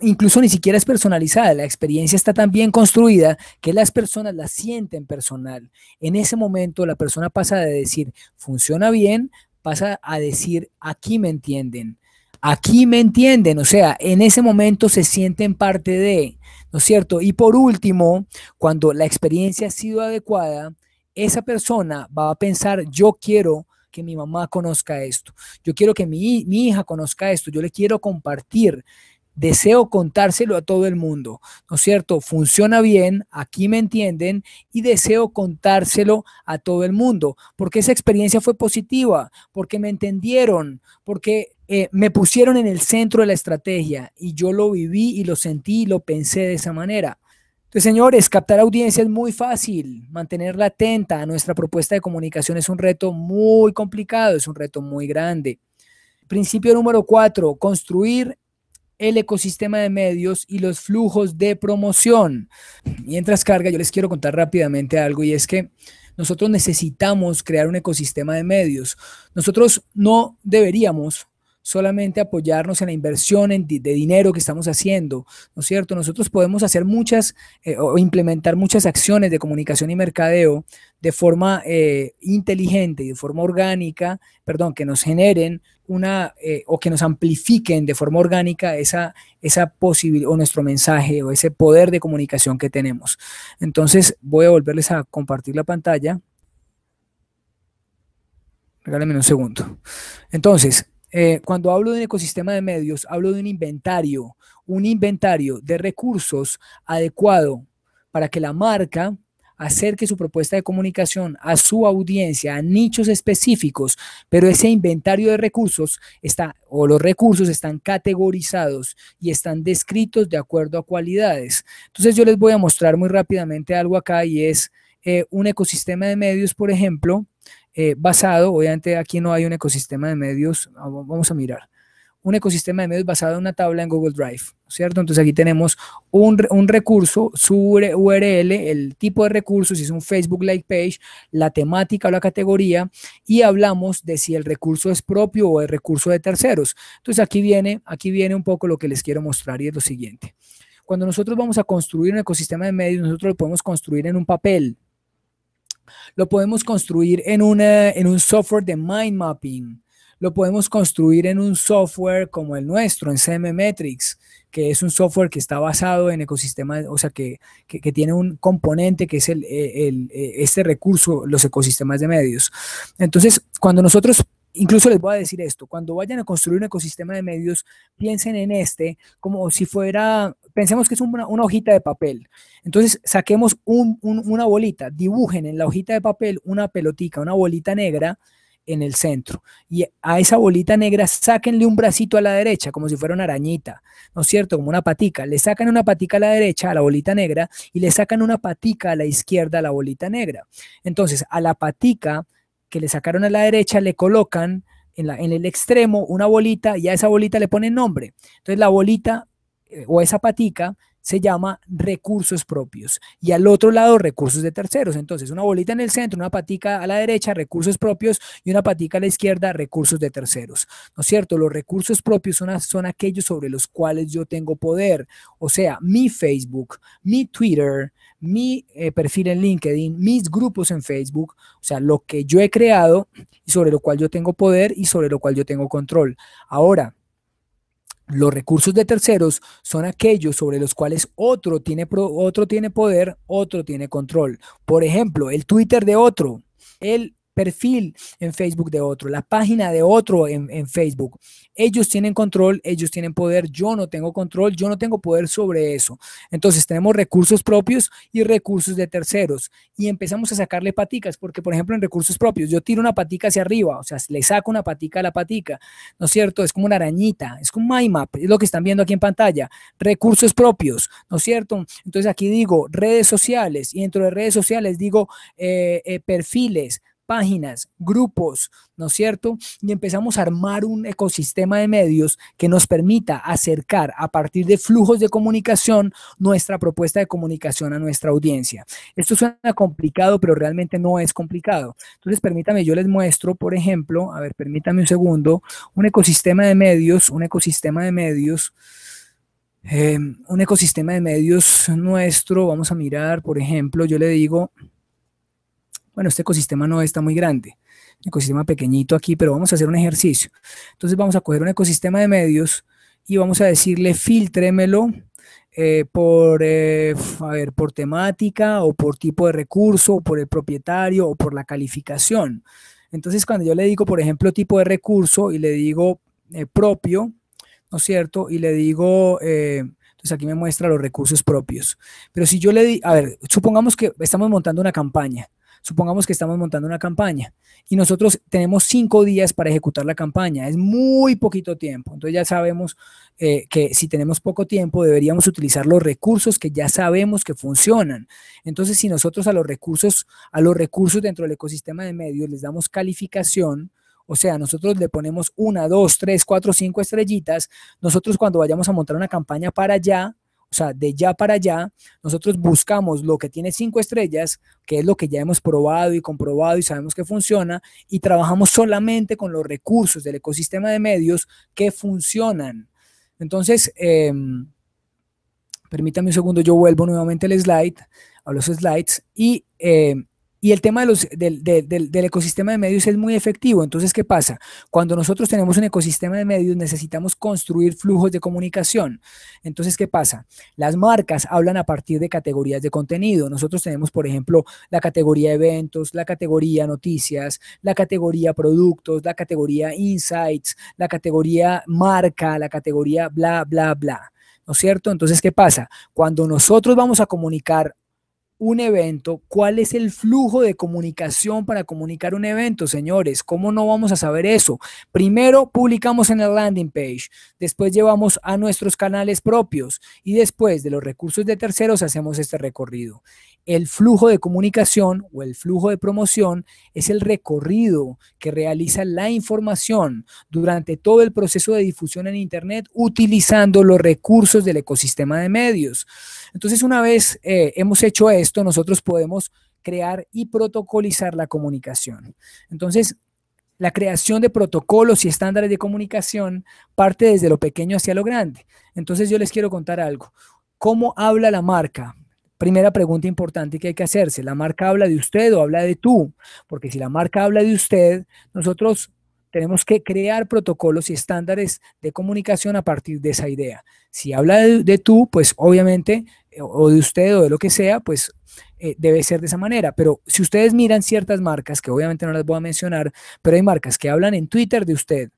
incluso ni siquiera es personalizada, la experiencia está tan bien construida que las personas la sienten personal. En ese momento la persona pasa de decir, funciona bien, pasa a decir, aquí me entienden, aquí me entienden, o sea, en ese momento se sienten parte de, ¿no es cierto? Y por último, cuando la experiencia ha sido adecuada, esa persona va a pensar, yo quiero que mi mamá conozca esto, yo quiero que mi, hija conozca esto, yo le quiero compartir Deseo contárselo a todo el mundo, ¿no es cierto? Funciona bien, aquí me entienden y deseo contárselo a todo el mundo, porque esa experiencia fue positiva, porque me entendieron, porque eh, me pusieron en el centro de la estrategia y yo lo viví y lo sentí y lo pensé de esa manera. Entonces, señores, captar audiencia es muy fácil, mantenerla atenta a nuestra propuesta de comunicación es un reto muy complicado, es un reto muy grande. Principio número cuatro, construir el ecosistema de medios y los flujos de promoción. Mientras carga, yo les quiero contar rápidamente algo y es que nosotros necesitamos crear un ecosistema de medios. Nosotros no deberíamos solamente apoyarnos en la inversión de dinero que estamos haciendo, ¿no es cierto? Nosotros podemos hacer muchas eh, o implementar muchas acciones de comunicación y mercadeo de forma eh, inteligente y de forma orgánica, perdón, que nos generen una eh, o que nos amplifiquen de forma orgánica esa, esa posibilidad o nuestro mensaje o ese poder de comunicación que tenemos. Entonces voy a volverles a compartir la pantalla. Regálenme un segundo. Entonces, eh, cuando hablo de un ecosistema de medios, hablo de un inventario, un inventario de recursos adecuado para que la marca acerque su propuesta de comunicación a su audiencia, a nichos específicos, pero ese inventario de recursos está, o los recursos están categorizados y están descritos de acuerdo a cualidades. Entonces yo les voy a mostrar muy rápidamente algo acá y es eh, un ecosistema de medios, por ejemplo, eh, basado, obviamente aquí no hay un ecosistema de medios, ah, vamos a mirar un ecosistema de medios basado en una tabla en Google Drive, ¿cierto? Entonces aquí tenemos un, recurso, su URL, el tipo de recurso, si es un Facebook Like Page, la temática o la categoría, y hablamos de si el recurso es propio o el recurso de terceros. Entonces aquí viene, aquí viene un poco lo que les quiero mostrar y es lo siguiente. Cuando nosotros vamos a construir un ecosistema de medios, nosotros lo podemos construir en un papel, lo podemos construir en, en un software de mind mapping, lo podemos construir en un software como el nuestro, en CM Metrics, que es un software que está basado en ecosistemas, o sea, que, tiene un componente que es e, e, este recurso, los ecosistemas de medios. Entonces, cuando nosotros incluso les voy a decir esto, cuando vayan a construir un ecosistema de medios, piensen en este como si fuera, pensemos que es una, hojita de papel. Entonces, saquemos una bolita, dibujen en la hojita de papel una pelotica, una bolita negra, en el centro. Y a esa bolita negra sáquenle un bracito a la derecha, como si fuera una arañita, ¿no es cierto? Como una patica. Le sacan una patica a la derecha, a la bolita negra, y le sacan una patica a la izquierda, a la bolita negra. Entonces, a la patica que le sacaron a la derecha, le colocan en, la, en el extremo una bolita y a esa bolita le ponen nombre. Entonces, la bolita eh, o esa patica se llama recursos propios y al otro lado recursos de terceros. Entonces, una bolita en el centro, una patica a la derecha, recursos propios y una patica a la izquierda, recursos de terceros. ¿No es cierto? Los recursos propios son, aquellos sobre los cuales yo tengo poder. O sea, mi Facebook, mi Twitter, mi eh, perfil en LinkedIn, mis grupos en Facebook, o sea, lo que yo he creado y sobre lo cual yo tengo poder y sobre lo cual yo tengo control. Ahora, los recursos de terceros son aquellos sobre los cuales otro tiene, otro tiene poder, otro tiene control. Por ejemplo, el Twitter de otro, el perfil en Facebook de otro, la página de otro en, Facebook. Ellos tienen control, ellos tienen poder, yo no tengo control, yo no tengo poder sobre eso. Entonces tenemos recursos propios y recursos de terceros y empezamos a sacarle paticas, porque por ejemplo en recursos propios yo tiro una patica hacia arriba, o sea, le saco una patica a la patica, ¿no es cierto? Es como una arañita, es como un mind map, es lo que están viendo aquí en pantalla, recursos propios, ¿no es cierto? Entonces aquí digo redes sociales y dentro de redes sociales digo eh, eh, perfiles, páginas, grupos, ¿no es cierto? Y empezamos a armar un ecosistema de medios que nos permita acercar a partir de flujos de comunicación nuestra propuesta de comunicación a nuestra audiencia. Esto suena complicado, pero realmente no es complicado. Entonces, permítame, yo les muestro, por ejemplo, a ver, permítame un segundo, un ecosistema de medios, un ecosistema de medios. Eh, un ecosistema de medios nuestro, vamos a mirar, por ejemplo, yo le digo, bueno, este ecosistema no está muy grande, un ecosistema pequeñito aquí, pero vamos a hacer un ejercicio. Entonces vamos a coger un ecosistema de medios y vamos a decirle filtrémelo eh, por, eh, a ver, por temática o por tipo de recurso por el propietario o por la calificación. Entonces cuando yo le digo, por ejemplo, tipo de recurso y le digo eh, propio, ¿no es cierto? Y le digo... Entonces aquí me muestra los recursos propios. Pero si yo le digo, a ver, supongamos que estamos montando una campaña Supongamos que estamos montando una campaña y nosotros tenemos cinco días para ejecutar la campaña. Es muy poquito tiempo. Entonces ya sabemos eh, que si tenemos poco tiempo deberíamos utilizar los recursos que ya sabemos que funcionan. Entonces si nosotros a los recursos, a los recursos dentro del ecosistema de medios les damos calificación, o sea, nosotros le ponemos una, dos, tres, cuatro, cinco estrellitas. Nosotros cuando vayamos a montar una campaña para allá, o sea, de ya para allá, nosotros buscamos lo que tiene cinco estrellas, que es lo que ya hemos probado y comprobado y sabemos que funciona, y trabajamos solamente con los recursos del ecosistema de medios que funcionan. Entonces, em, permítame un segundo, yo vuelvo nuevamente al slide, a los slides, y em, y el tema de los, del, del, ecosistema de medios es muy efectivo. Entonces, ¿qué pasa? Cuando nosotros tenemos un ecosistema de medios, necesitamos construir flujos de comunicación. Entonces, ¿qué pasa? Las marcas hablan a partir de categorías de contenido. Nosotros tenemos, por ejemplo, la categoría eventos, la categoría noticias, la categoría productos, la categoría insights, la categoría marca, la categoría bla, bla, bla. ¿no es cierto? Entonces, ¿qué pasa? Cuando nosotros vamos a comunicar un evento, cuál es el flujo de comunicación para comunicar un evento, señores. ¿Cómo no vamos a saber eso? Primero publicamos en la landing page, después llevamos a nuestros canales propios y después de los recursos de terceros hacemos este recorrido. El flujo de comunicación o el flujo de promoción es el recorrido que realiza la información durante todo el proceso de difusión en Internet utilizando los recursos del ecosistema de medios. Entonces, una vez eh, hemos hecho esto, nosotros podemos crear y protocolizar la comunicación. Entonces, la creación de protocolos y estándares de comunicación parte desde lo pequeño hacia lo grande. Entonces, yo les quiero contar algo. ¿Cómo habla la marca? Primera pregunta importante que hay que hacerse. ¿La marca habla de usted o habla de tú? Porque si la marca habla de usted, nosotros tenemos que crear protocolos y estándares de comunicación a partir de esa idea. Si habla de, tú, pues obviamente o de usted o de lo que sea, pues eh, debe ser de esa manera. Pero si ustedes miran ciertas marcas, que obviamente no las voy a mencionar, pero hay marcas que hablan en Twitter de usted,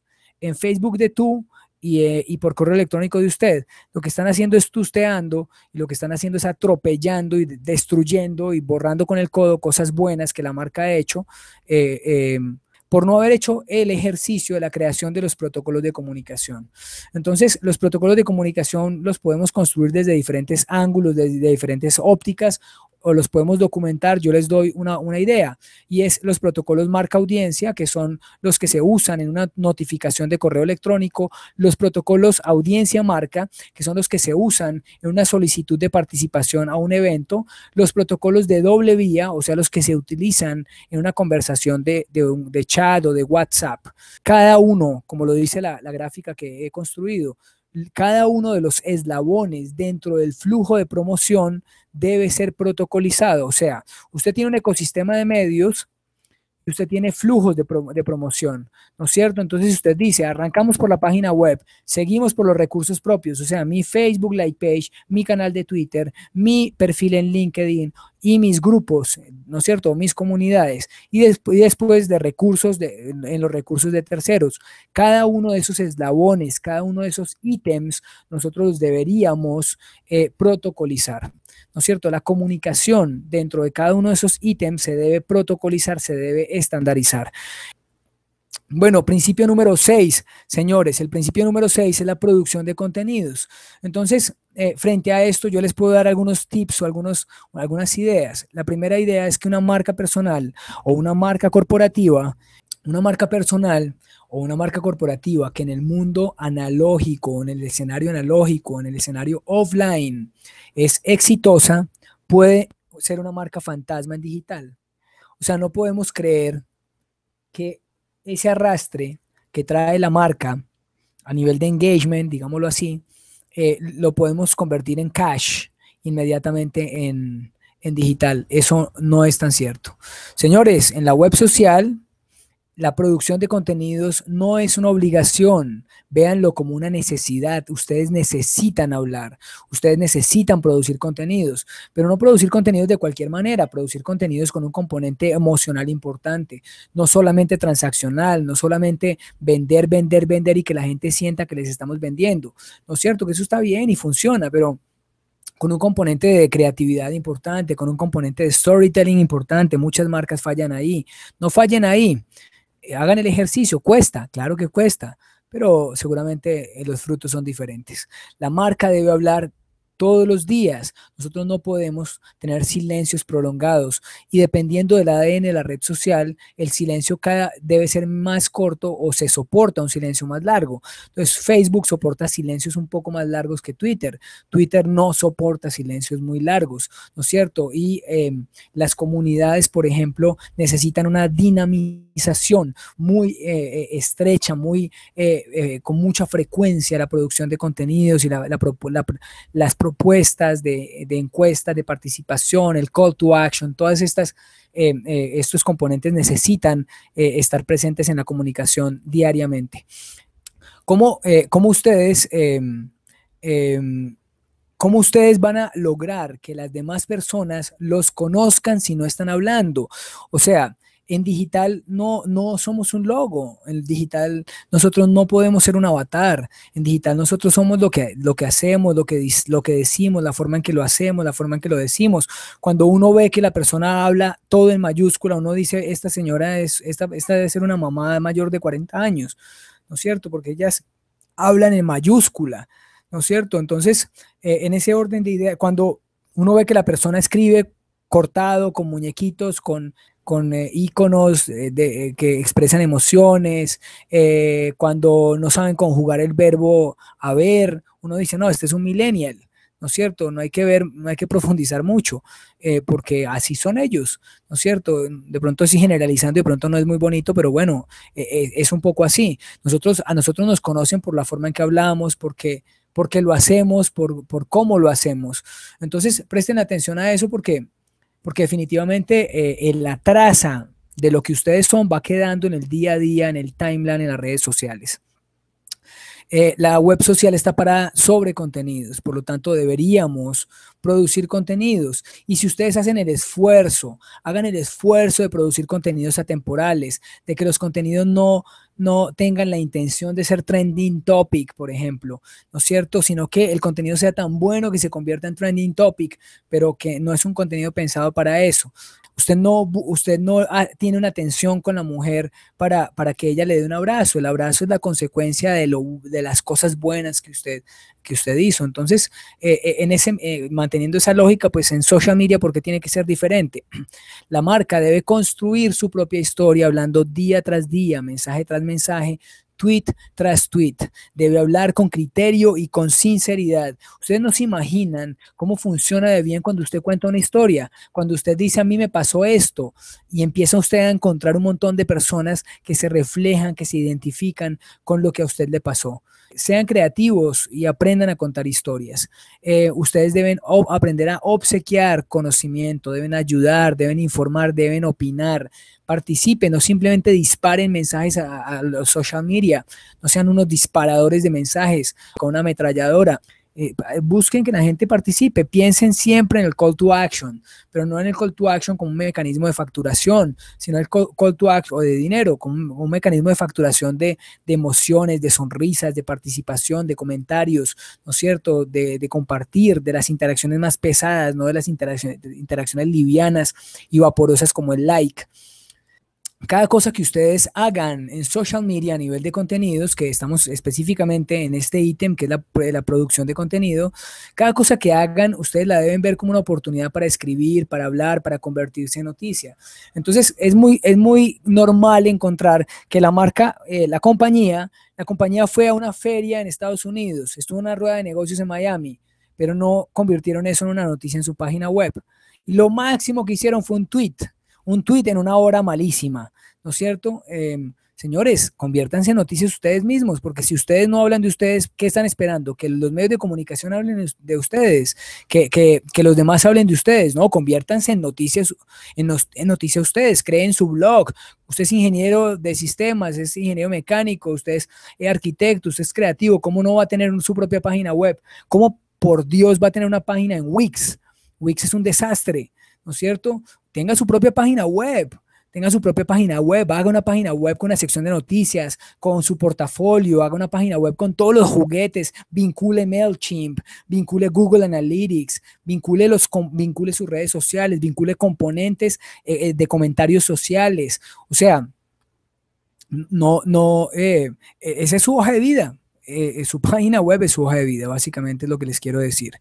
en Facebook de tú, eh, y, por correo electrónico de usted. Lo que están haciendo es tusteando y lo que están haciendo es atropellando y destruyendo y borrando con el codo cosas buenas que la marca ha hecho eh, em, por no haber hecho el ejercicio de la creación de los protocolos de comunicación. Entonces, los protocolos de comunicación los podemos construir desde diferentes ángulos, desde diferentes ópticas o los podemos documentar, yo les doy una, una idea, y es los protocolos marca audiencia, que son los que se usan en una notificación de correo electrónico, los protocolos audiencia marca, que son los que se usan en una solicitud de participación a un evento, los protocolos de doble vía, o sea, los que se utilizan en una conversación de, de, un, de chat o de WhatsApp. Cada uno, como lo dice la, la gráfica que he construido, cada uno de los eslabones dentro del flujo de promoción debe ser protocolizado. O sea, usted tiene un ecosistema de medios usted tiene flujos de, promoción, ¿no es cierto? Entonces, usted dice, arrancamos por la página web, seguimos por los recursos propios, o sea, mi Facebook Like Page, mi canal de Twitter, mi perfil en LinkedIn y mis grupos, ¿no es cierto? Mis comunidades y, después de recursos, en los recursos de terceros. Cada uno de esos eslabones, cada uno de esos ítems, nosotros deberíamos eh, protocolizar. ¿no es cierto? La comunicación dentro de cada uno de esos ítems se debe protocolizar, se debe estandarizar. Bueno, principio número 6, señores, el principio número 6 es la producción de contenidos. Entonces, eh, frente a esto, yo les puedo dar algunos tips o, algunos, o algunas ideas. La primera idea es que una marca personal o una marca corporativa, una marca personal o una marca corporativa que en el mundo analógico, en el escenario analógico, en el escenario offline, es exitosa, puede ser una marca fantasma en digital. O sea, no podemos creer que ese arrastre que trae la marca a nivel de engagement, digámoslo así, eh, lo podemos convertir en cash inmediatamente en, en digital. Eso no es tan cierto. Señores, en la web social la producción de contenidos no es una obligación, véanlo como una necesidad. Ustedes necesitan hablar, ustedes necesitan producir contenidos, pero no producir contenidos de cualquier manera, producir contenidos con un componente emocional importante, no solamente transaccional, no solamente vender, vender, vender y que la gente sienta que les estamos vendiendo. ¿No es cierto? Que eso está bien y funciona, pero con un componente de creatividad importante, con un componente de storytelling importante. Muchas marcas fallan ahí. No fallen ahí. Eh, hagan el ejercicio, cuesta, claro que cuesta, pero seguramente eh, los frutos son diferentes. La marca debe hablar todos los días. Nosotros no podemos tener silencios prolongados y dependiendo del ADN de la red social, el silencio debe ser más corto o se soporta un silencio más largo. Entonces Facebook soporta silencios un poco más largos que Twitter. Twitter no soporta silencios muy largos, ¿no es cierto? Y em, las comunidades, por ejemplo, necesitan una dinamización muy eh, eh, estrecha, muy, eh, con mucha frecuencia la producción de contenidos y la, la, las propuestas de, encuestas, de participación, el call to action, todas estas, eh, eh, estos componentes necesitan eh, estar presentes en la comunicación diariamente. ¿Cómo, cómo ustedes... Em, em, ¿Cómo ustedes van a lograr que las demás personas los conozcan si no están hablando? O sea, en digital no, no somos un logo, en digital nosotros no podemos ser un avatar, en digital nosotros somos lo que, lo que hacemos, lo que, lo que decimos, la forma en que lo hacemos, la forma en que lo decimos. Cuando uno ve que la persona habla todo en mayúscula, uno dice, esta señora es, esta, esta debe ser una mamá mayor de 40 años, ¿no es cierto? Porque ellas hablan en mayúscula. ¿no es cierto? Entonces, eh, en ese orden de idea cuando uno ve que la persona escribe cortado, con muñequitos, con con iconos eh, eh, eh, que expresan emociones, cuando no saben conjugar el verbo haber, uno dice, no, este es un millennial. ¿no es cierto? No hay que ver, no hay que profundizar mucho, porque así son ellos, ¿no es cierto? De pronto sí generalizando, de pronto no es muy bonito, pero bueno, e, e, es un poco así. Nosotros, a nosotros nos conocen por la forma en que hablamos, porque, porque lo hacemos, por cómo lo hacemos. Entonces, presten atención a eso porque porque definitivamente eh, en la traza de lo que ustedes son va quedando en el día a día, en el timeline, en las redes sociales. Eh, la web social está para sobre contenidos, por lo tanto deberíamos producir contenidos. Y si ustedes hacen el esfuerzo, hagan el esfuerzo de producir contenidos atemporales, de que los contenidos no no tengan la intención de ser trending topic, por ejemplo, ¿no es cierto? Sino que el contenido sea tan bueno que se convierta en trending topic, pero que no es un contenido pensado para eso. Usted no, usted no ah, tiene una atención con la mujer para, para que ella le dé un abrazo. El abrazo es la consecuencia de, lo, de las cosas buenas que usted que usted hizo. Entonces, eh, eh, en ese, eh, manteniendo esa lógica, pues en social media, porque tiene que ser diferente? [CLEARS THROAT] La marca debe construir su propia historia hablando día tras día, mensaje tras mensaje, tweet tras tweet. Debe hablar con criterio y con sinceridad. Ustedes no se imaginan cómo funciona de bien cuando usted cuenta una historia, cuando usted dice a mí me pasó esto y empieza usted a encontrar un montón de personas que se reflejan, que se identifican con lo que a usted le pasó sean creativos y aprendan a contar historias. Eh, ustedes deben aprender a obsequiar conocimiento, deben ayudar, deben informar, deben opinar, participen, no simplemente disparen mensajes a, a los social media, no sean unos disparadores de mensajes con una ametralladora. Eh, eh, busquen que la gente participe, piensen siempre en el call to action, pero no en el call to action como un mecanismo de facturación, sino el call, to action o de dinero, como un, mecanismo de facturación de, emociones, de sonrisas, de participación, de comentarios, ¿no es cierto? De, compartir, de las interacciones más pesadas, no de las interacciones, interacciones livianas y vaporosas como el like cada cosa que ustedes hagan en social media a nivel de contenidos, que estamos específicamente en este ítem, que es eh, la, producción de contenido, cada cosa que hagan, ustedes la deben ver como una oportunidad para escribir, para hablar, para convertirse en noticia. Entonces, es muy, es muy normal encontrar que la marca, eh, la compañía, la compañía fue a una feria en Estados Unidos, estuvo en una rueda de negocios en Miami, pero no convirtieron eso en una noticia en su página web. Y Lo máximo que hicieron fue un tweet un tweet en una hora malísima, ¿no es cierto? Em, señores, conviértanse en noticias ustedes mismos, porque si ustedes no hablan de ustedes, ¿qué están esperando? Que los medios de comunicación hablen de ustedes, que, los demás hablen de ustedes, ¿no? Conviértanse en noticias, en, en noticias ustedes, creen su blog. Usted es ingeniero de sistemas, es ingeniero mecánico, usted es eh, arquitecto, usted es creativo, ¿cómo no va a tener su propia página web? ¿Cómo por Dios va a tener una página en Wix? Wix es un desastre. ¿no es cierto? tenga su propia página web, tenga su propia página web, haga una página web con la sección de noticias, con su portafolio, haga una página web con todos los juguetes, vincule MailChimp, vincule Google Analytics, vincule, los, vincule sus redes sociales, vincule componentes eh, eh, de comentarios sociales. O sea, no, no, eh, e, esa es su hoja de vida. su [LAUGHS] página web es su hoja de vida, básicamente es lo que les quiero decir.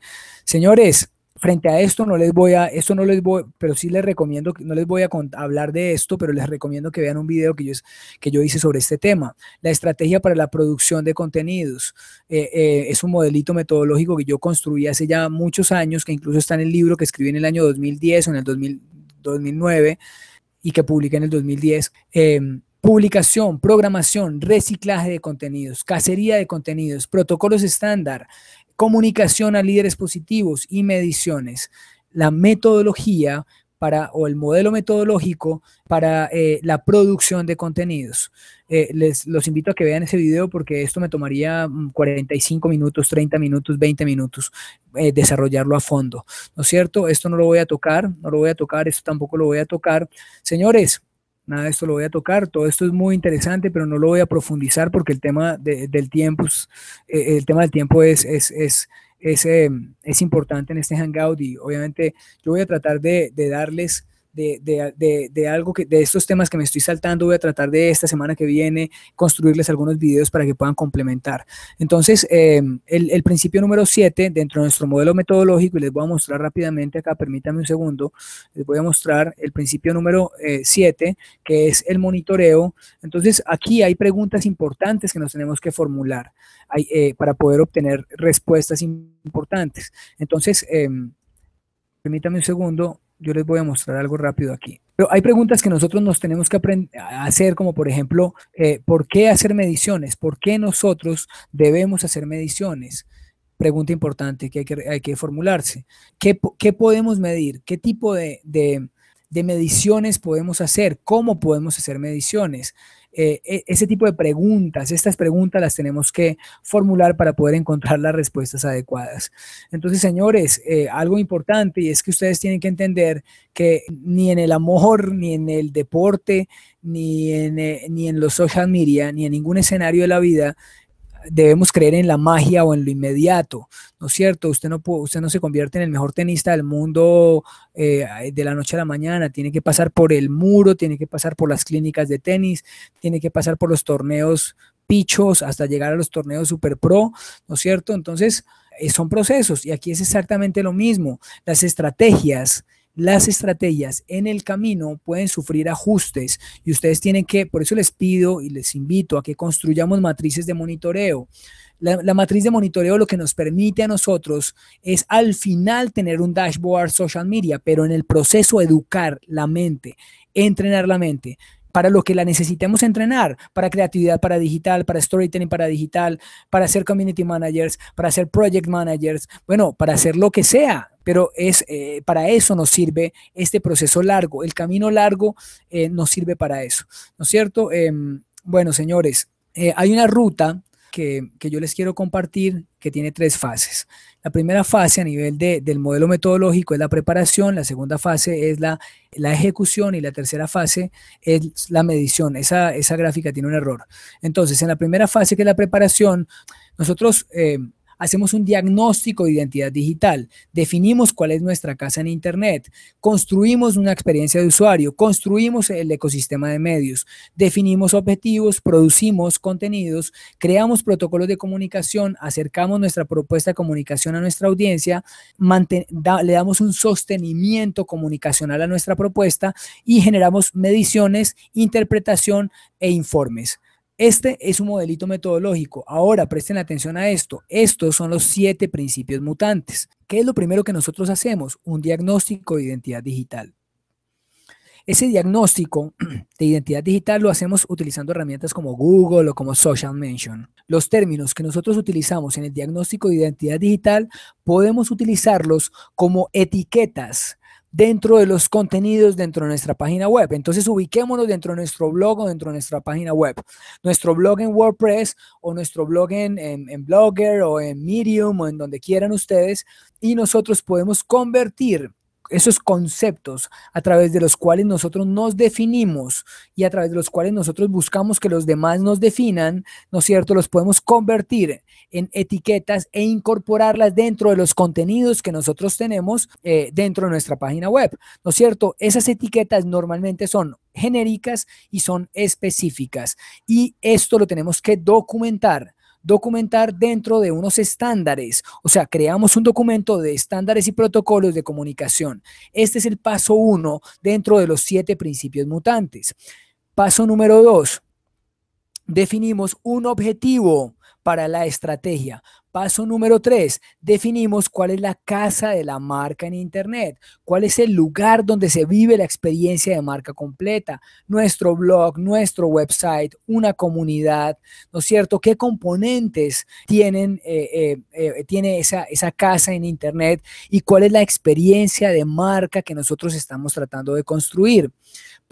Señores, frente a esto no les voy a, no les voy, pero sí les recomiendo, no les voy a hablar de esto, pero les recomiendo que vean un video que yo, que yo hice sobre este tema. La estrategia para la producción de contenidos eh, eh, es un modelito metodológico que yo construí hace ya muchos años, que incluso está en el libro que escribí en el año 2010 o en el 2009 y que publiqué en el 2010. Em, publicación, programación, reciclaje de contenidos, cacería de contenidos, protocolos estándar, comunicación a líderes positivos y mediciones. La metodología para, o el modelo metodológico para eh, la producción de contenidos. Eh, les los invito a que vean ese video porque esto me tomaría 45 mm, minutos, 30 minutos, 20 minutos eh, desarrollarlo a fondo. ¿No es cierto? Esto no lo voy a tocar, no lo voy a tocar, esto tampoco lo voy a tocar. Señores, nada de esto lo voy a tocar, todo esto es muy interesante, pero no lo voy a profundizar porque el tema del tiempo, es, eh, el tema del tiempo es, es, es em, es, importante en este hangout y obviamente yo voy a tratar de darles de, algo que de estos temas que me estoy saltando voy a tratar de esta semana que viene construirles algunos videos para que puedan complementar entonces em, el, principio número 7 dentro de nuestro modelo metodológico y les voy a mostrar rápidamente acá permítame un segundo les voy a mostrar el principio número 7 eh, que es el monitoreo entonces aquí hay preguntas importantes que nos tenemos que formular eh, para poder obtener respuestas importantes entonces em, permítame un segundo yo les voy a mostrar algo rápido aquí. Pero hay preguntas que nosotros nos tenemos que hacer, como por ejemplo, eh, ¿por qué hacer mediciones? ¿Por qué nosotros debemos hacer mediciones? Pregunta importante que hay que, formularse. ¿Qué, podemos medir? ¿Qué tipo de, de mediciones podemos hacer? ¿Cómo podemos hacer mediciones? Eh, e, ese tipo de preguntas, estas preguntas las tenemos que formular para poder encontrar las respuestas adecuadas. Entonces, señores, eh, algo importante y es que ustedes tienen que entender que ni en el amor, ni en el deporte, ni en, eh, ni en los social media, ni en ningún escenario de la vida, debemos creer en la magia o en lo inmediato, ¿no es cierto? Usted no, usted no se convierte en el mejor tenista del mundo eh, de la noche a la mañana, tiene que pasar por el muro, tiene que pasar por las clínicas de tenis, tiene que pasar por los torneos pichos hasta llegar a los torneos super pro, ¿no es cierto? Entonces, eh, son procesos y aquí es exactamente lo mismo. Las estrategias las estrategias en el camino pueden sufrir ajustes y ustedes tienen que, por eso les pido y les invito a que construyamos matrices de monitoreo. La, matriz de monitoreo lo que nos permite a nosotros es al final tener un dashboard social media, pero en el proceso educar la mente, entrenar la mente para lo que la necesitemos entrenar, para creatividad, para digital, para storytelling, para digital, para ser community managers, para ser project managers, bueno, para hacer lo que sea. Pero es eh, para eso nos sirve este proceso largo, el camino largo eh, nos sirve para eso, ¿no es cierto? Em, bueno, señores, eh, hay una ruta que, yo les quiero compartir que tiene tres fases. La primera fase a nivel del modelo metodológico es la preparación, la segunda fase es la, la ejecución y la tercera fase es la medición. Esa, esa, gráfica tiene un error. Entonces, en la primera fase que es la preparación, nosotros... Eh, Hacemos un diagnóstico de identidad digital, definimos cuál es nuestra casa en Internet, construimos una experiencia de usuario, construimos el ecosistema de medios, definimos objetivos, producimos contenidos, creamos protocolos de comunicación, acercamos nuestra propuesta de comunicación a nuestra audiencia, le damos un sostenimiento comunicacional a nuestra propuesta y generamos mediciones, interpretación e informes. Este es un modelito metodológico. Ahora presten atención a esto. Estos son los siete principios mutantes. ¿Qué es lo primero que nosotros hacemos? Un diagnóstico de identidad digital. Ese diagnóstico [CLEARS THROAT] de identidad digital lo hacemos utilizando herramientas como Google o como Social Mention. Los términos que nosotros utilizamos en el diagnóstico de identidad digital podemos utilizarlos como etiquetas dentro de los contenidos dentro de nuestra página web. Entonces ubiquémonos dentro de nuestro blog o dentro de nuestra página web. Nuestro blog en WordPress o nuestro blog en, Blogger o en Medium o en donde quieran ustedes y nosotros podemos convertir esos conceptos a través de los cuales nosotros nos definimos y a través de los cuales nosotros buscamos que los demás nos definan, ¿no es cierto? Los podemos convertir en etiquetas e incorporarlas dentro de los contenidos que nosotros tenemos eh, dentro de nuestra página web, ¿no es cierto? Esas etiquetas normalmente son genéricas y son específicas y esto lo tenemos que documentar documentar dentro de unos estándares. O sea, creamos un documento de estándares y protocolos de comunicación. Este es el paso uno dentro de los siete principios mutantes. Paso número dos, definimos un objetivo para la estrategia. Paso número tres, definimos cuál es la casa de la marca en Internet, cuál es el lugar donde se vive la experiencia de marca completa, nuestro blog, nuestro website, una comunidad, ¿no es cierto? ¿Qué componentes tienen, eh, eh, eh, tiene esa, esa casa en Internet y cuál es la experiencia de marca que nosotros estamos tratando de construir?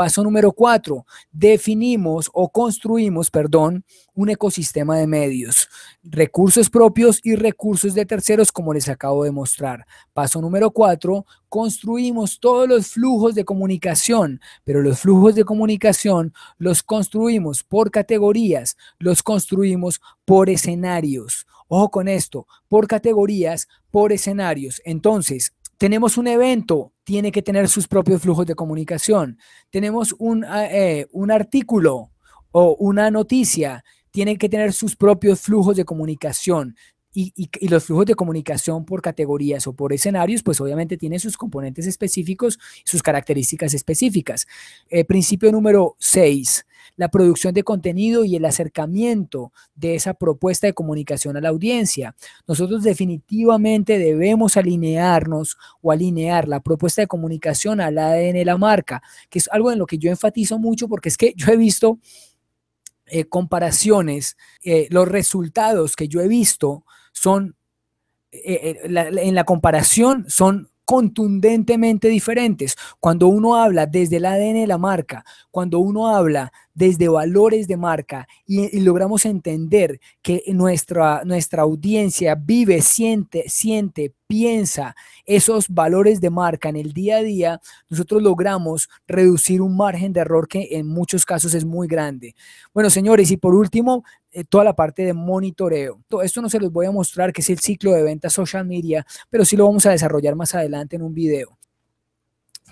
Paso número cuatro, definimos o construimos, perdón, un ecosistema de medios, recursos propios y recursos de terceros, como les acabo de mostrar. Paso número cuatro, construimos todos los flujos de comunicación, pero los flujos de comunicación los construimos por categorías, los construimos por escenarios. Ojo con esto, por categorías, por escenarios. Entonces, tenemos un evento, tiene que tener sus propios flujos de comunicación. Tenemos un, ah, eh, artículo o una noticia, tiene que tener sus propios flujos de comunicación. Y, los flujos de comunicación por categorías o por escenarios, pues obviamente tiene sus componentes específicos, y sus características específicas. Eh, principio número seis, la producción de contenido y el acercamiento de esa propuesta de comunicación a la audiencia. Nosotros definitivamente debemos alinearnos o alinear la propuesta de comunicación al ADN de la marca, que es algo en lo que yo enfatizo mucho porque es que yo he visto... Eh, comparaciones, eh, los resultados que yo he visto son, eh, eh, en la comparación, son contundentemente diferentes. Cuando uno habla desde el ADN de la marca, cuando uno habla desde valores de marca y, logramos entender que nuestra, nuestra audiencia vive, siente, siente, piensa esos valores de marca en el día a día, nosotros logramos reducir un margen de error que en muchos casos es muy grande. Bueno, señores, y por último, eh, toda la parte de monitoreo. todo Esto no se los voy a mostrar, que es el ciclo de venta social media, pero sí lo vamos a desarrollar más adelante en un video.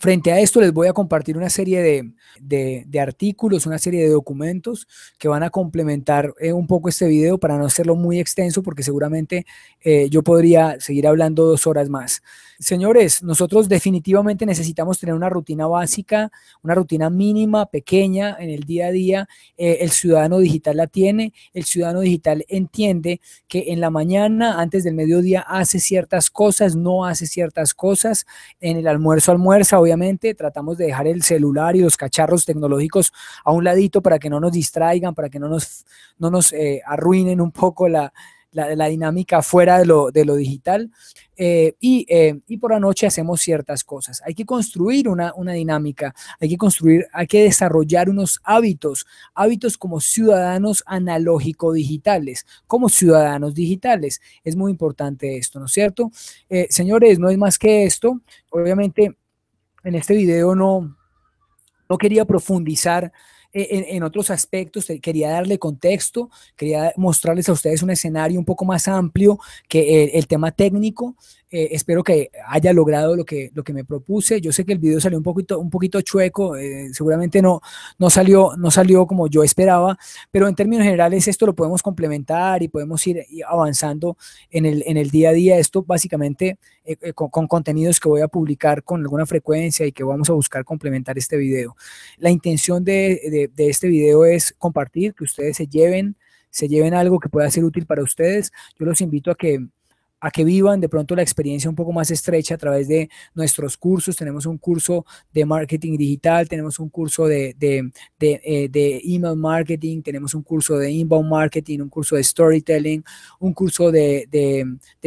Frente a esto les voy a compartir una serie de, artículos, una serie de documentos que van a complementar eh, un poco este video para no hacerlo muy extenso porque seguramente eh, yo podría seguir hablando dos horas más. Señores, nosotros definitivamente necesitamos tener una rutina básica, una rutina mínima, pequeña en el día a día. Eh, el ciudadano digital la tiene, el ciudadano digital entiende que en la mañana, antes del mediodía, hace ciertas cosas, no hace ciertas cosas, en el almuerzo almuerza, obviamente, tratamos de dejar el celular y los cacharros tecnológicos a un ladito para que no nos distraigan, para que no nos, nos eh, arruinen un poco la, dinámica fuera de lo, digital. Eh, eh, y, por la noche hacemos ciertas cosas. Hay que construir una, dinámica, hay que construir, hay que desarrollar unos hábitos, hábitos como ciudadanos analógico-digitales, como ciudadanos digitales. Es muy importante esto, ¿no es cierto? señores, no es más que esto. Obviamente, en este video no, quería profundizar e, en, otros aspectos, eh, quería darle contexto, quería mostrarles a ustedes un escenario un poco más amplio que el tema técnico eh, espero que haya logrado lo que, lo que me propuse. Yo sé que el video salió un poquito, un poquito chueco, eh, seguramente no, no, salió, no salió como yo esperaba, pero en términos generales esto lo podemos complementar y podemos ir avanzando en el, en el día a día. Esto básicamente eh, con, contenidos que voy a publicar con alguna frecuencia y que vamos a buscar complementar este video. La intención de, este video es compartir, que ustedes se lleven se lleven algo que pueda ser útil para ustedes. Yo los invito a que a que vivan de pronto la experiencia un poco más estrecha a través de nuestros cursos. Tenemos un curso de marketing digital, tenemos un curso de, de, de, eh, email marketing, tenemos un curso de inbound marketing, un curso de storytelling, un curso de,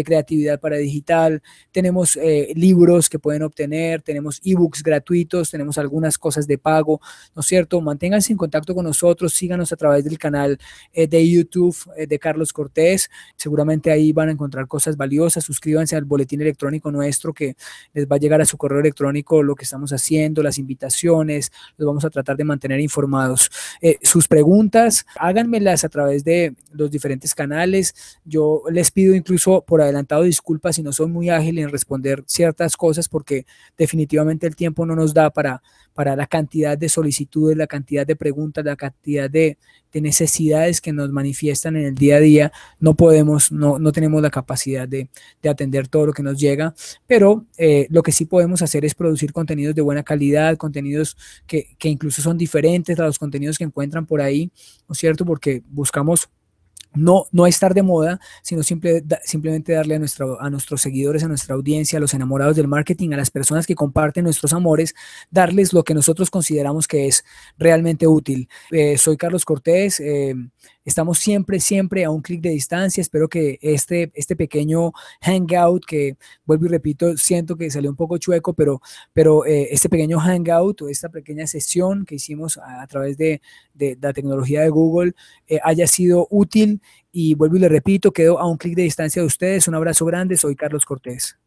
creatividad para digital, tenemos eh, libros que pueden obtener, tenemos ebooks gratuitos, tenemos algunas cosas de pago, ¿no es cierto? Manténganse en contacto con nosotros, síganos a través del canal eh, de YouTube de Carlos Cortés. Seguramente ahí van a encontrar cosas valiosa, Suscríbanse al boletín electrónico nuestro que les va a llegar a su correo electrónico lo que estamos haciendo, las invitaciones. Los vamos a tratar de mantener informados. Eh, sus preguntas, háganmelas a través de los diferentes canales. Yo les pido incluso por adelantado disculpas si no soy muy ágil en responder ciertas cosas porque definitivamente el tiempo no nos da para, para la cantidad de solicitudes, la cantidad de preguntas, la cantidad de, necesidades que nos manifiestan en el día a día. No podemos, no, no tenemos la capacidad de, atender todo lo que nos llega, pero eh, lo que sí podemos hacer es producir contenidos de buena calidad, contenidos que, incluso son diferentes a los contenidos que encuentran por ahí, ¿no es cierto? Porque buscamos no, no estar de moda, sino simple, simplemente darle a, nuestro, a nuestros seguidores, a nuestra audiencia, a los enamorados del marketing, a las personas que comparten nuestros amores, darles lo que nosotros consideramos que es realmente útil. Eh, soy Carlos Cortés, eh, Estamos siempre, siempre a un clic de distancia. Espero que este, este pequeño hangout, que vuelvo y repito, siento que salió un poco chueco, pero, pero eh, este pequeño hangout o esta pequeña sesión que hicimos a, través de, de, la tecnología de Google eh, haya sido útil. Y vuelvo y le repito, quedo a un clic de distancia de ustedes. Un abrazo grande. Soy Carlos Cortés.